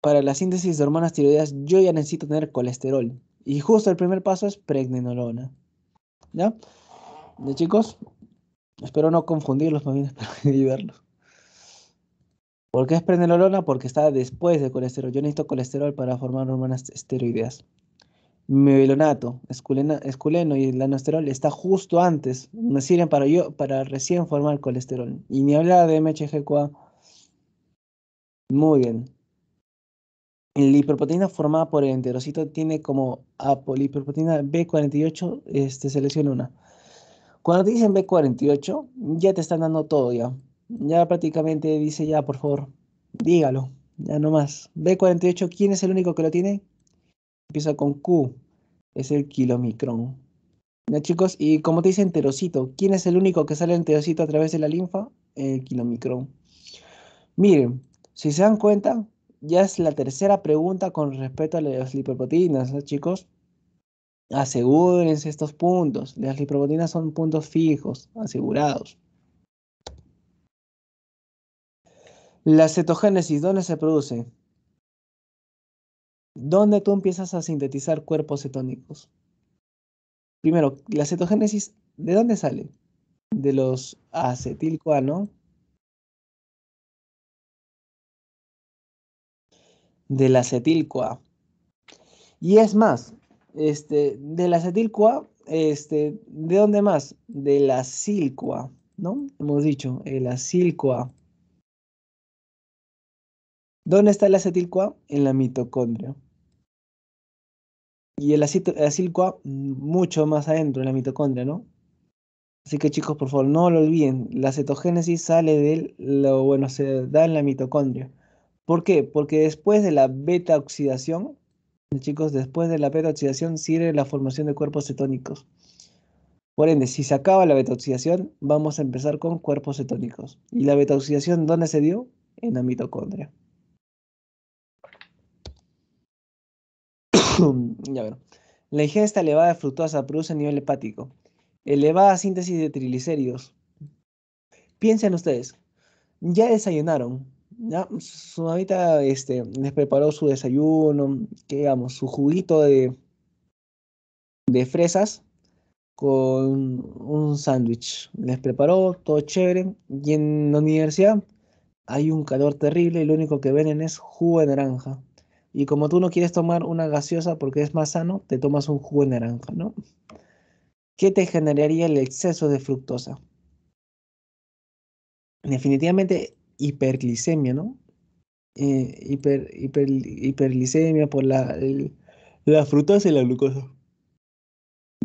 para la síntesis de hormonas tiroideas yo ya necesito tener colesterol. Y justo el primer paso es pregnenolona. ¿Ya? chicos? Espero no confundirlos, más bien espero ayudarlos. ¿Por qué es pregnenolona? Porque está después del colesterol. Yo necesito colesterol para formar hormonas esteroideas. Mevelonato, esculeno, esculeno y lanosterol está justo antes. Me sirven para, yo, para recién formar colesterol. Y ni hablar de MHGQA. Muy bien. La hiperproteína formada por el enterocito tiene como apolipoproteína B48, este, selecciona una. Cuando te dicen B48, ya te están dando todo ya. Ya prácticamente dice ya, por favor, dígalo, ya no más. B48, ¿quién es el único que lo tiene? Empieza con Q, es el kilomicrón. ¿Ya chicos? Y como te dice enterocito, ¿quién es el único que sale enterocito a través de la linfa? El kilomicrón. Miren, si se dan cuenta, ya es la tercera pregunta con respecto a las lipoproteínas, chicos. Asegúrense estos puntos. Las lipoproteínas son puntos fijos, asegurados. La cetogénesis, ¿dónde se produce? ¿Dónde tú empiezas a sintetizar cuerpos cetónicos? Primero, la cetogénesis, ¿de dónde sale? De los acetilcoano? De la acetilcoa Y es más, este, la la este, ¿de dónde más? De la silcoa ¿no? Hemos dicho, el eh, la ¿Dónde está el acetilcoa En la mitocondria. Y el acilcoa mucho más adentro, en la mitocondria, ¿no? Así que chicos, por favor, no lo olviden. La cetogénesis sale de lo, bueno, se da en la mitocondria. ¿Por qué? Porque después de la beta oxidación, chicos, después de la beta oxidación sirve la formación de cuerpos cetónicos. Por ende, si se acaba la beta oxidación, vamos a empezar con cuerpos cetónicos. ¿Y la beta oxidación dónde se dio? En la mitocondria. ya ver. La ingesta elevada de fructosa produce nivel hepático, elevada síntesis de triglicéridos. Piensen ustedes, ya desayunaron, pues, su mamita este, les preparó su desayuno, que su juguito de, de fresas con un sándwich. Les preparó, todo chévere. Y en la universidad hay un calor terrible y lo único que venden es jugo de naranja. Y como tú no quieres tomar una gaseosa porque es más sano, te tomas un jugo de naranja, ¿no? ¿Qué te generaría el exceso de fructosa? Definitivamente hiperglicemia, ¿no? Eh, hiperglicemia por la, el, y la glucosa.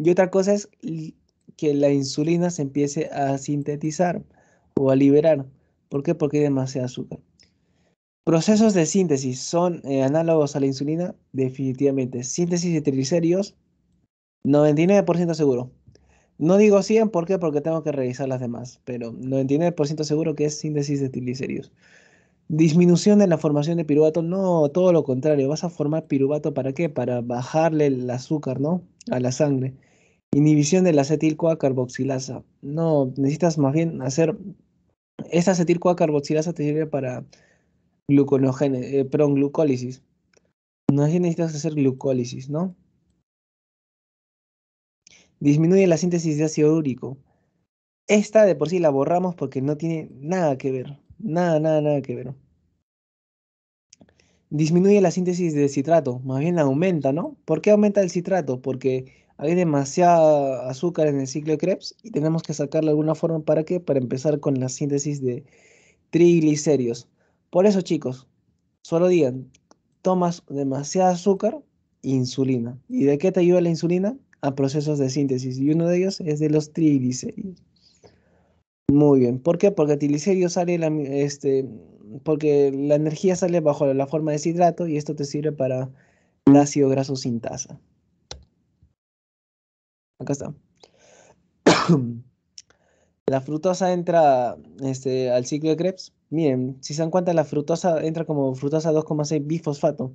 Y otra cosa es que la insulina se empiece a sintetizar o a liberar. ¿Por qué? Porque hay demasiado azúcar. Procesos de síntesis son eh, análogos a la insulina, definitivamente. Síntesis de triglicéridos, 99% seguro. No digo 100, ¿por qué? Porque tengo que revisar las demás, pero 99% seguro que es síntesis de tilicerios. Disminución de la formación de piruvato, no, todo lo contrario, vas a formar piruvato para qué? Para bajarle el azúcar, ¿no? A la sangre. Inhibición de la acetil carboxilasa. No, necesitas más bien hacer esta acetil carboxilasa te sirve para eh, glucólisis. No glucólisis. No necesitas hacer glucólisis, ¿no? disminuye la síntesis de ácido úrico. Esta de por sí la borramos porque no tiene nada que ver, nada, nada, nada que ver. Disminuye la síntesis de citrato, más bien la aumenta, ¿no? ¿Por qué aumenta el citrato? Porque hay demasiado azúcar en el ciclo de Krebs y tenemos que de alguna forma para qué? Para empezar con la síntesis de triglicéridos. Por eso, chicos, solo digan, tomas demasiado azúcar, insulina. ¿Y de qué te ayuda la insulina? a procesos de síntesis y uno de ellos es de los triglicéridos. Muy bien, ¿por qué? Porque el sale, este, porque la energía sale bajo la forma de deshidrato y esto te sirve para el ácido graso sintasa. Acá está. la frutosa entra este, al ciclo de Krebs. Miren, si se dan cuenta, la frutosa entra como frutosa 2,6 bifosfato.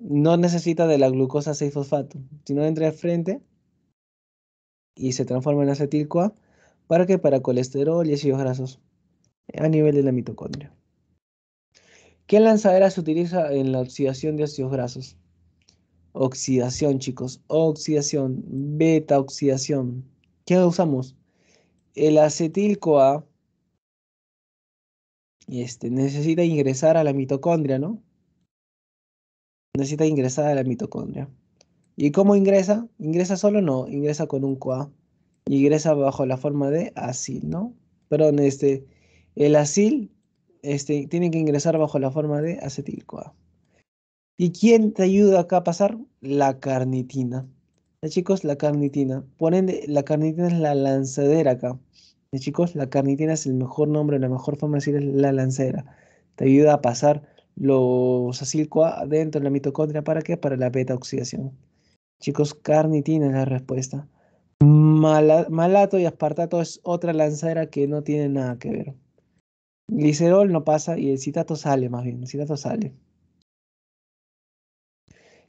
No necesita de la glucosa 6-fosfato, sino entra al frente y se transforma en acetil-CoA para que para colesterol y ácidos grasos a nivel de la mitocondria. ¿Qué lanzadera se utiliza en la oxidación de ácidos grasos? Oxidación, chicos, oxidación, beta oxidación. ¿Qué usamos? El acetil-CoA este, necesita ingresar a la mitocondria, ¿no? necesita ingresar a la mitocondria. ¿Y cómo ingresa? ¿Ingresa solo? No, ingresa con un coa Ingresa bajo la forma de acil, ¿no? Perdón, este, el acil este, tiene que ingresar bajo la forma de acetil-CoA. ¿Y quién te ayuda acá a pasar? La carnitina. Eh, chicos, la carnitina. ponen la carnitina es la lanzadera acá. Eh, chicos, la carnitina es el mejor nombre, la mejor forma de decir es la lancera. Te ayuda a pasar los acilcoa dentro de la mitocondria. ¿Para qué? Para la beta-oxidación. Chicos, carnitina es la respuesta. malato y aspartato es otra lanzadera que no tiene nada que ver. Glicerol no pasa y el citato sale más bien, el citato sale.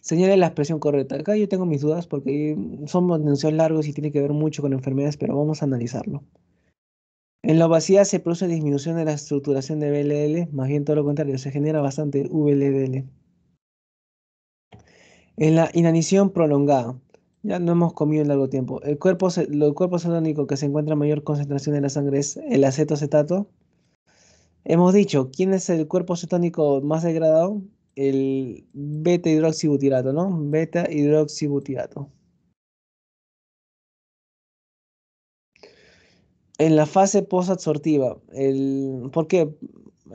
Señale la expresión correcta. Acá yo tengo mis dudas porque son denuncias largos y tiene que ver mucho con enfermedades, pero vamos a analizarlo. En la obesidad se produce disminución de la estructuración de VLL, más bien todo lo contrario, se genera bastante VLDL. En la inanición prolongada, ya no hemos comido en largo tiempo. El cuerpo, el cuerpo que se encuentra en mayor concentración en la sangre es el acetocetato. Hemos dicho, ¿quién es el cuerpo cetónico más degradado? El beta hidroxibutirato, ¿no? Beta hidroxibutirato. en la fase post-absortiva. ¿Por qué?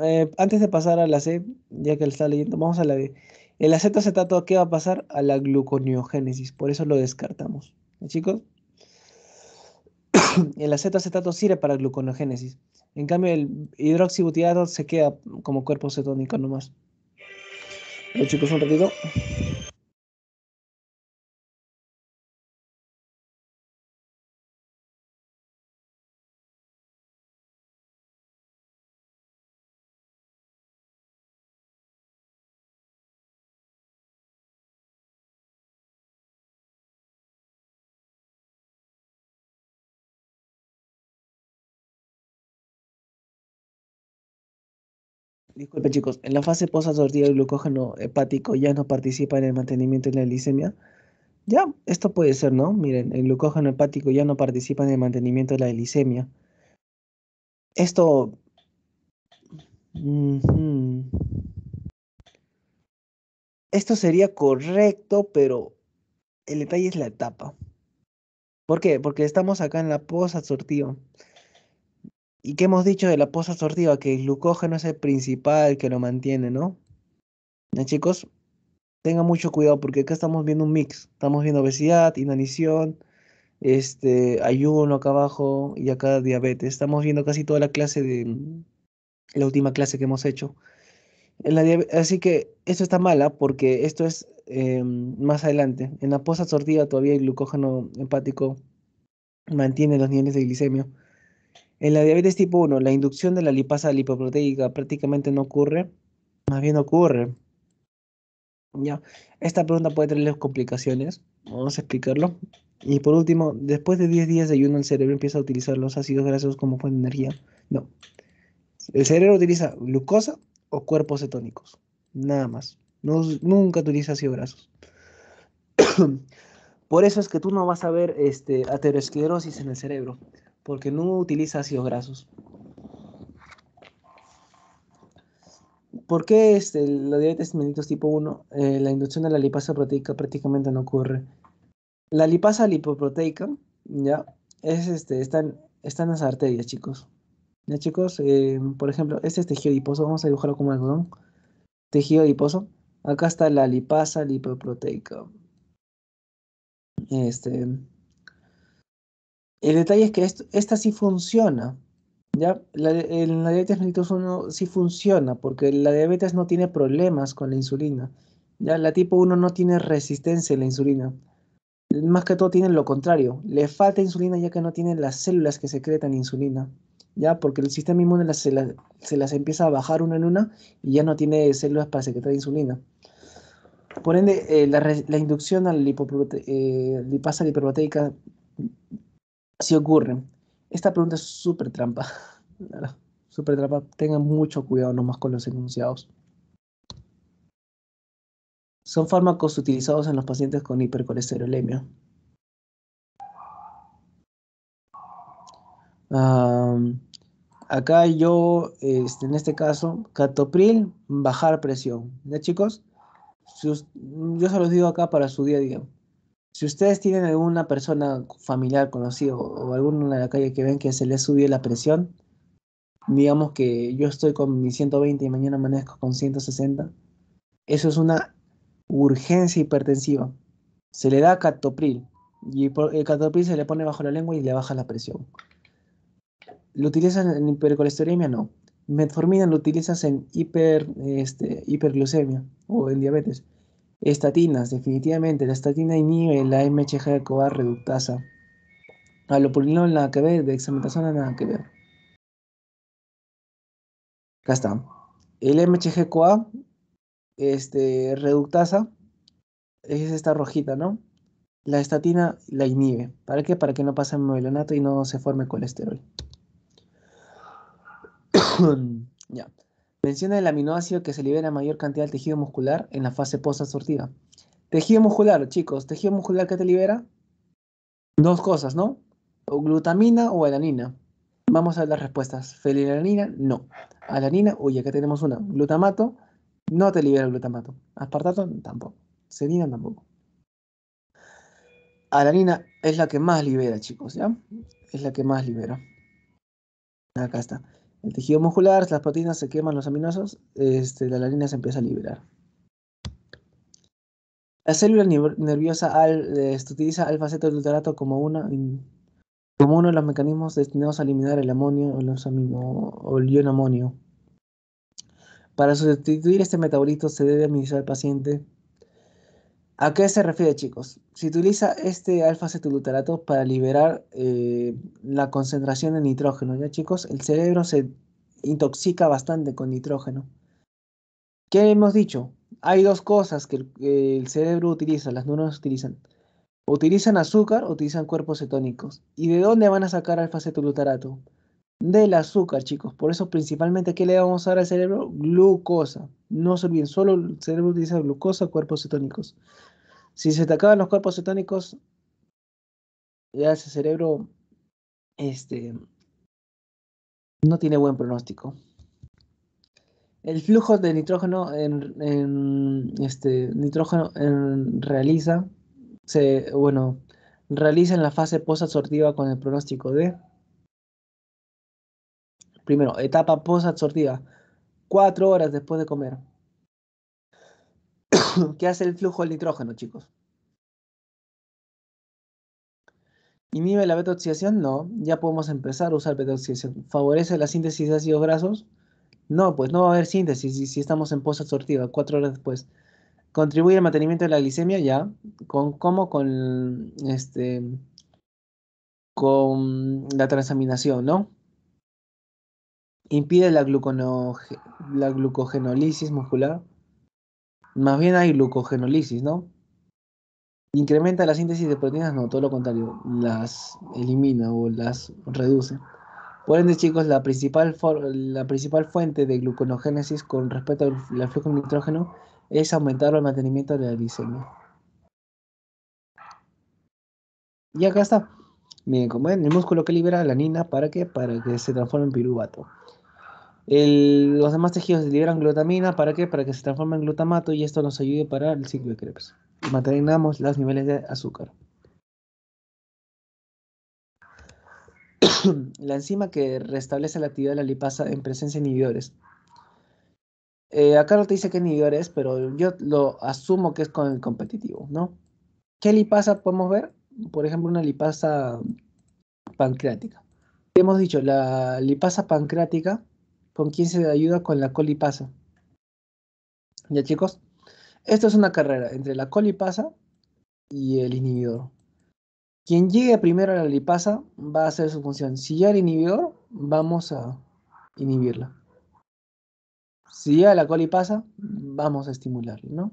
Eh, antes de pasar a la C, ya que él está leyendo, vamos a la B. El acetoacetato, ¿qué va a pasar? A la gluconiogénesis, por eso lo descartamos. chicos? el acetoacetato sirve para gluconeogénesis. En cambio, el hidroxibutirato se queda como cuerpo cetónico nomás. Eh, chicos, un ratito. Disculpen, chicos, en la fase posasortida el glucógeno hepático ya no participa en el mantenimiento de la glicemia. Ya, esto puede ser, ¿no? Miren, el glucógeno hepático ya no participa en el mantenimiento de la glicemia. Esto... Esto sería correcto, pero el detalle es la etapa. ¿Por qué? Porque estamos acá en la post-absortiva. ¿Y qué hemos dicho de la posa sortiva? Que el glucógeno es el principal que lo mantiene, ¿no? chicos, tengan mucho cuidado porque acá estamos viendo un mix. Estamos viendo obesidad, inanición, este, ayuno acá abajo y acá diabetes. Estamos viendo casi toda la clase de la última clase que hemos hecho. así que esto está mala ¿ah? porque esto es em, más adelante. En la posa sortiva todavía el glucógeno hepático mantiene los niveles de glicemia en la diabetes tipo 1, la inducción de la lipasa lipoproteica prácticamente no ocurre, más bien ocurre. Ya. Esta pregunta puede tener complicaciones, vamos a explicarlo. Y por último, después de 10 días de ayuno, el cerebro empieza a utilizar los ácidos grasos como fuente de energía. No. El cerebro utiliza glucosa o cuerpos cetónicos, nada más. No, nunca utiliza ácidos grasos. por eso es que tú no vas a ver este, aterosclerosis en el cerebro porque no utiliza ácidos grasos. ¿Por qué este, la diabetes mellitus tipo 1? Eh, la inducción de la lipasa proteica prácticamente no ocurre. La lipasa lipoproteica, ¿ya? Es, este, están, están las arterias, chicos. ¿Ya, chicos? Eh, por ejemplo, este es tejido adiposo. Vamos a dibujarlo como algodón. Tejido adiposo. Acá está la lipasa lipoproteica. Este, el detalle es que esta sí funciona. ¿ya? La, diabetes mellitus 1 sí funciona porque la diabetes no tiene problemas con la insulina. ¿ya? La tipo 1 no tiene resistencia a la insulina. Más que todo tiene lo contrario. Le falta insulina ya que no tienen las células que secretan insulina. ¿ya? Porque el sistema inmune las, se, las, empieza a bajar una en una y ya no tiene células para secretar insulina. Por ende, eh, la, inducción a la eh, lipasa lipoproteica si ocurren. Esta pregunta es súper trampa. Súper trampa. Tengan mucho cuidado nomás con los enunciados. Son fármacos utilizados en los pacientes con hipercolesterolemia. acá yo, este, en este caso, catopril, bajar presión. ¿Ya chicos? yo se los digo acá para su día a día. Si ustedes tienen alguna persona familiar, conocido o alguno en la calle que ven que se le subió la presión, digamos que yo estoy con mi 120 y mañana amanezco con 160, eso es una urgencia hipertensiva. Se le da catopril y el catopril se le pone bajo la lengua y le baja la presión. ¿Lo utilizas en hipercolesterolemia? No. Metformina lo utilizas en hiper, este, hiperglucemia o en diabetes. Estatinas, definitivamente, la estatina inhibe la MHG-CoA reductasa. Alopurinol nada que ver, dexametasona nada que ver. Acá está. El MHG-CoA, este, reductasa, es esta rojita, ¿no? La estatina la inhibe. ¿Para qué? Para que no pase melonato y no se forme colesterol. ya. Menciona el aminoácido que se libera mayor cantidad del tejido muscular en la fase post Tejido muscular, chicos, tejido muscular que te libera dos cosas, ¿no? glutamina o alanina. Vamos a ver las respuestas. Felilanina, no. Alanina, uy, acá tenemos una. Glutamato, no te libera glutamato. Aspartato, tampoco. Serina, tampoco. Alanina es la que más libera, chicos, ¿ya? Es la que más libera. Acá está el tejido muscular, las proteínas se queman, los aminoácidos, este, la alanina se empieza a liberar. La célula nerviosa al, este, utiliza alfa de como, uno de los mecanismos destinados a eliminar el amonio o, o el ion amonio. Para sustituir este metabolito se debe administrar al paciente ¿A qué se refiere, chicos? Si utiliza este alfa cetulutarato para liberar eh, la concentración de nitrógeno, ¿ya, chicos? El cerebro se intoxica bastante con nitrógeno. ¿Qué hemos dicho? Hay dos cosas que el, cerebro utiliza, las neuronas utilizan. Utilizan azúcar, utilizan cuerpos cetónicos. ¿Y de dónde van a sacar alfa cetulutarato del azúcar, chicos. Por eso principalmente, ¿qué le vamos a dar al cerebro? Glucosa. No se olviden, solo el cerebro utiliza glucosa, cuerpos cetónicos. Si se te acaban los cuerpos cetónicos, ya ese cerebro este, no tiene buen pronóstico. El flujo de nitrógeno en, este, nitrógeno realiza, se, bueno, realiza en la fase posadsortiva con el pronóstico de Primero, etapa post-absortiva, cuatro horas después de comer. ¿Qué hace el flujo del nitrógeno, chicos? ¿Inhibe la beta-oxidación? No. Ya podemos empezar a usar beta-oxidación. ¿Favorece la síntesis de ácidos grasos? No, pues no va a haber síntesis si, estamos en post-absortiva, cuatro horas después. ¿Contribuye al mantenimiento de la glicemia? Ya. ¿Con cómo? Con, este, con la transaminación, ¿no? impide la, la glucogenolisis muscular. Más bien hay glucogenolisis, ¿no? Incrementa la síntesis de proteínas, no, todo lo contrario, las elimina o las reduce. Por ende, chicos, la principal, la principal fuente de gluconogénesis con respecto al flujo de nitrógeno es aumentar el mantenimiento de la glicemia. Y acá está. Miren, como ven, el músculo que libera la anina, ¿para qué? Para que se transforme en piruvato los demás tejidos liberan glutamina, ¿para qué? Para que se transforme en glutamato y esto nos ayude para el ciclo de Krebs. Mantenemos los niveles de azúcar. la enzima que restablece la actividad de la lipasa en presencia de inhibidores. Eh, acá no te dice qué inhibidor pero yo lo asumo que es con el competitivo, ¿no? ¿Qué lipasa podemos ver? Por ejemplo, una lipasa pancreática. Hemos dicho, la lipasa pancreática con quien se ayuda con la colipasa? Ya chicos, esto es una carrera entre la colipasa y el inhibidor. Quien llegue primero a la lipasa va a hacer su función. Si ya el inhibidor, vamos a inhibirla. Si ya la colipasa, vamos a estimularla, ¿no?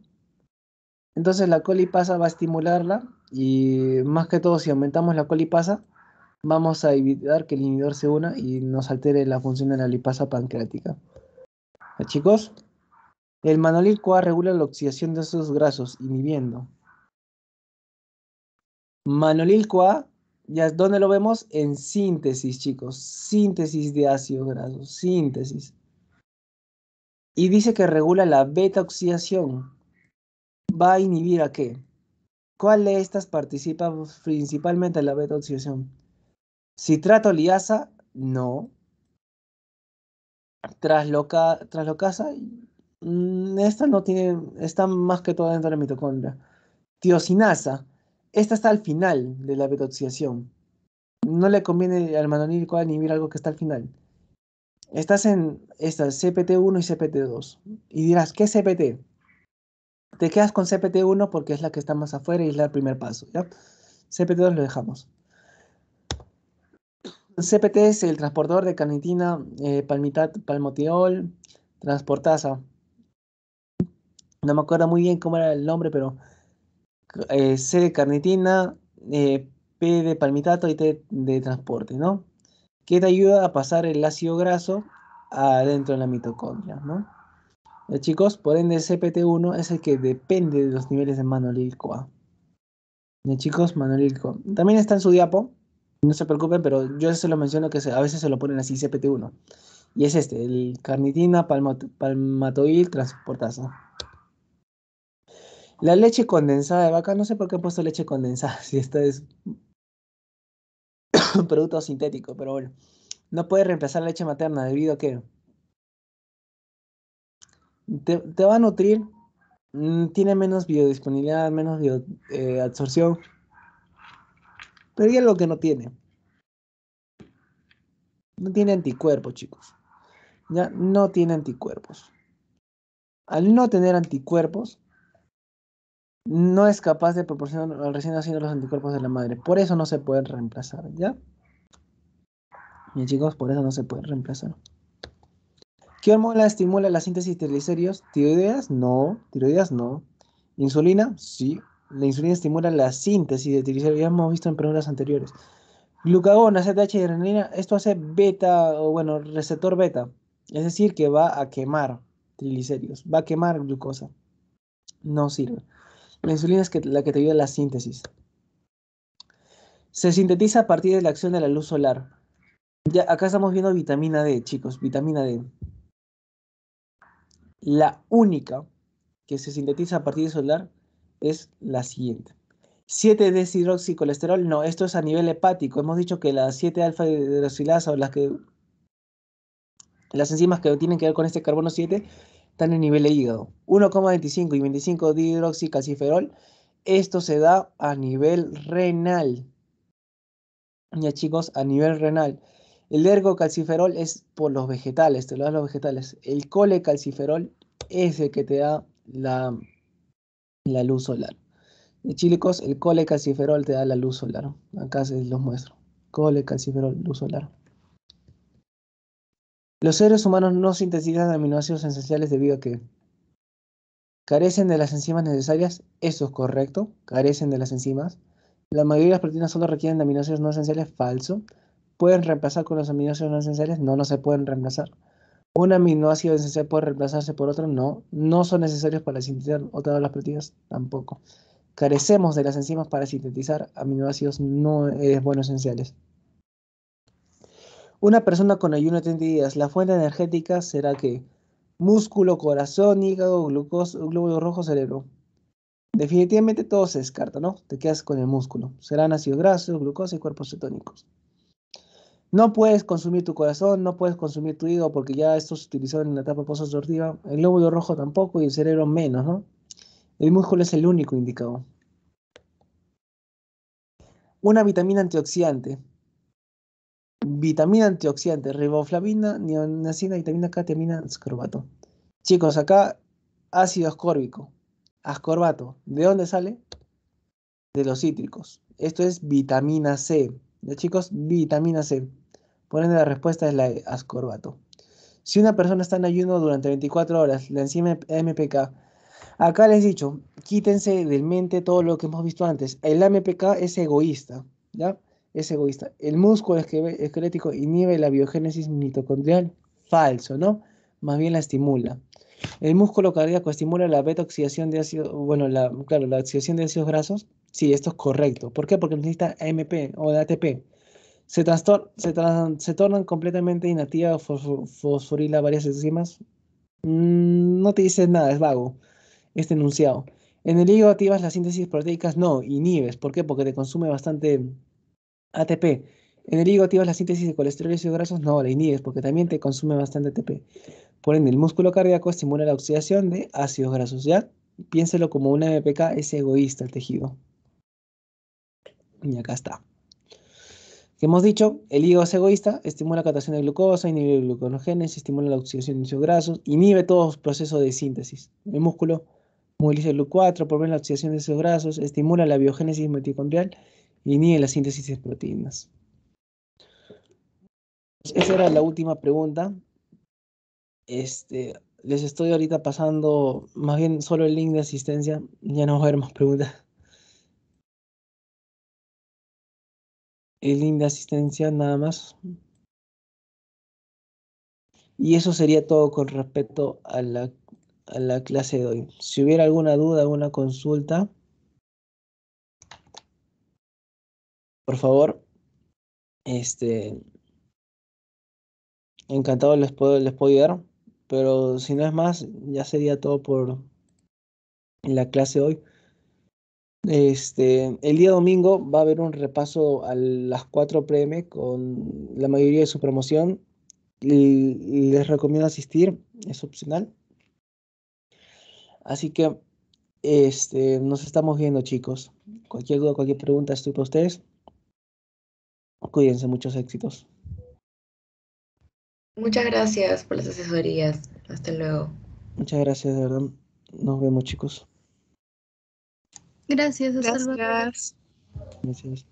Entonces la colipasa va a estimularla y más que todo si aumentamos la colipasa, vamos a evitar que el inhibidor se una y nos altere la función de la lipasa pancreática. ¿Eh, chicos, el manolil CoA regula la oxidación de esos grasos, inhibiendo. Manolil CoA, ¿ya dónde lo vemos? En síntesis, chicos. Síntesis de ácidos grasos, síntesis. Y dice que regula la beta oxidación. ¿Va a inhibir a qué? ¿Cuál de estas participa principalmente en la beta oxidación? Citrato liasa, no. traslocasa, mm, esta no tiene, está más que todo dentro de la mitocondria. Tiosinasa, esta está al final de la betoxiación. No le conviene al ni inhibir algo que está al final. Estás en estas CPT1 y CPT2. Y dirás, ¿qué CPT? Te quedas con CPT1 porque es la que está más afuera y es el primer paso. cpt CPT2 lo dejamos. CPT es el transportador de carnitina, palmitato, eh, palmitat, palmotiol, transportasa. No me acuerdo muy bien cómo era el nombre, pero eh, C de carnitina, eh, P de palmitato y T de transporte, ¿no? Que te ayuda a pasar el ácido graso adentro de la mitocondria, ¿no? chicos, por ende CPT1 es el que depende de los niveles de manolilcoa A. chicos, manolilcoa También está en su diapo, no se preocupen, pero yo se lo menciono que a veces se lo ponen así, CPT1. Y es este, el carnitina palmatoil transportasa. La leche condensada de vaca, no sé por qué he puesto leche condensada, si esta es un producto sintético, pero bueno. No puede reemplazar la leche materna debido a que te, va a nutrir, mm, tiene menos biodisponibilidad, menos eh, pero ya es lo que no tiene. No tiene anticuerpos, chicos. Ya no tiene anticuerpos. Al no tener anticuerpos, no es capaz de proporcionar al recién nacido los anticuerpos de la madre. Por eso no se pueden reemplazar, ¿ya? Bien, chicos, por eso no se pueden reemplazar. ¿Qué hormona estimula la síntesis de triglicéridos? ¿Tiroideas? No. ¿Tiroideas? No. ¿Insulina? Sí. La insulina estimula la síntesis de triglicéridos, ya hemos visto en preguntas anteriores. Glucagón, ACTH y adrenalina, esto hace beta, o bueno, receptor beta, es decir, que va a quemar triglicéridos, va a quemar glucosa. No sirve. La insulina es la que te ayuda a la síntesis. Se sintetiza a partir de la acción de la luz solar. Ya, acá estamos viendo vitamina D, chicos, vitamina D. La única que se sintetiza a partir de solar es la siguiente. 7 deshidroxicolesterol no, esto es a nivel hepático. Hemos dicho que las 7 alfa hidroxilasa o las que las enzimas que tienen que ver con este carbono 7 están en nivel de hígado. 1,25 y 25 dihidroxicalciferol, esto se da a nivel renal. Ya chicos, a nivel renal. El ergocalciferol es por los vegetales, te lo dan los vegetales. El colecalciferol es el que te da la la luz solar. Y el cole calciferol te da la luz solar. Acá se los muestro. Cole luz solar. Los seres humanos no sintetizan aminoácidos esenciales debido a que carecen de las enzimas necesarias, eso es correcto, carecen de las enzimas. La mayoría de las proteínas solo requieren de aminoácidos no esenciales, falso. ¿Pueden reemplazar con los aminoácidos no esenciales? No, no se pueden reemplazar un aminoácido esencial puede reemplazarse por otro, no. No son necesarios para sintetizar otras de las proteínas, tampoco. Carecemos de las enzimas para sintetizar aminoácidos no es eh, bueno esenciales. Una persona con ayuno de 30 días, la fuente energética será que músculo, corazón, hígado, glucosa, glóbulo rojo, cerebro. Definitivamente todo se descarta, ¿no? Te quedas con el músculo. Serán ácidos grasos, glucosa y cuerpos cetónicos. No puedes consumir tu corazón, no puedes consumir tu hígado, porque ya esto se utilizó en la etapa pososortiva. El lóbulo rojo tampoco y el cerebro menos, ¿no? El músculo es el único indicado. Una vitamina antioxidante. Vitamina antioxidante, riboflavina, neonacina, vitamina K, vitamina ascorbato. Chicos, acá ácido ascórbico, ascorbato. ¿De dónde sale? De los cítricos. Esto es vitamina C. de chicos? Vitamina C. Por ende, la respuesta es la ascorbato. Si una persona está en ayuno durante 24 horas, la enzima MPK, acá les he dicho, quítense del mente todo lo que hemos visto antes. El MPK es egoísta, ¿ya? Es egoísta. El músculo esquelético inhibe la biogénesis mitocondrial, falso, ¿no? Más bien la estimula. El músculo cardíaco estimula la beta oxidación de ácido, bueno, claro, la oxidación de ácidos grasos. Sí, esto es correcto. ¿Por qué? Porque necesita AMP o ATP. Se, se, tornan completamente inactivas o fosforila varias enzimas. Mm, no te dice nada, es vago este enunciado. En el hígado activas las síntesis proteicas, no, inhibes. ¿Por qué? Porque te consume bastante ATP. En el hígado activas la síntesis de colesterol y grasos, no, la inhibes porque también te consume bastante ATP. Por ende, el músculo cardíaco estimula la oxidación de ácidos grasos. Ya, piénselo como una MPK, es egoísta el tejido. Y acá está que hemos dicho, el hígado es egoísta, estimula la catación de glucosa, inhibe gluconogénesis, estimula la oxidación de sus grasos, inhibe todos los procesos de síntesis. El músculo moviliza el GLU4, promueve la oxidación de esos grasos, estimula la biogénesis mitocondrial y inhibe la síntesis de proteínas. Esa era la última pregunta. Este, les estoy ahorita pasando más bien solo el link de asistencia, ya no va a haber más preguntas. el eh, de asistencia nada más. Y eso sería todo con respecto a la, a la clase de hoy. Si hubiera alguna duda, alguna consulta, por favor, este, encantado les puedo, les puedo ayudar, pero si no es más, ya sería todo por la clase de hoy. Este, el día domingo va a haber un repaso a las 4 PM con la mayoría de su promoción. les recomiendo asistir, es opcional. Así que este, nos estamos viendo, chicos. Cualquier duda, cualquier pregunta, estoy para ustedes. Cuídense, muchos éxitos. Muchas gracias por las asesorías. Hasta luego. Muchas gracias, de verdad. Nos vemos, chicos. Gracias, hasta Gracias. Luego. Gracias.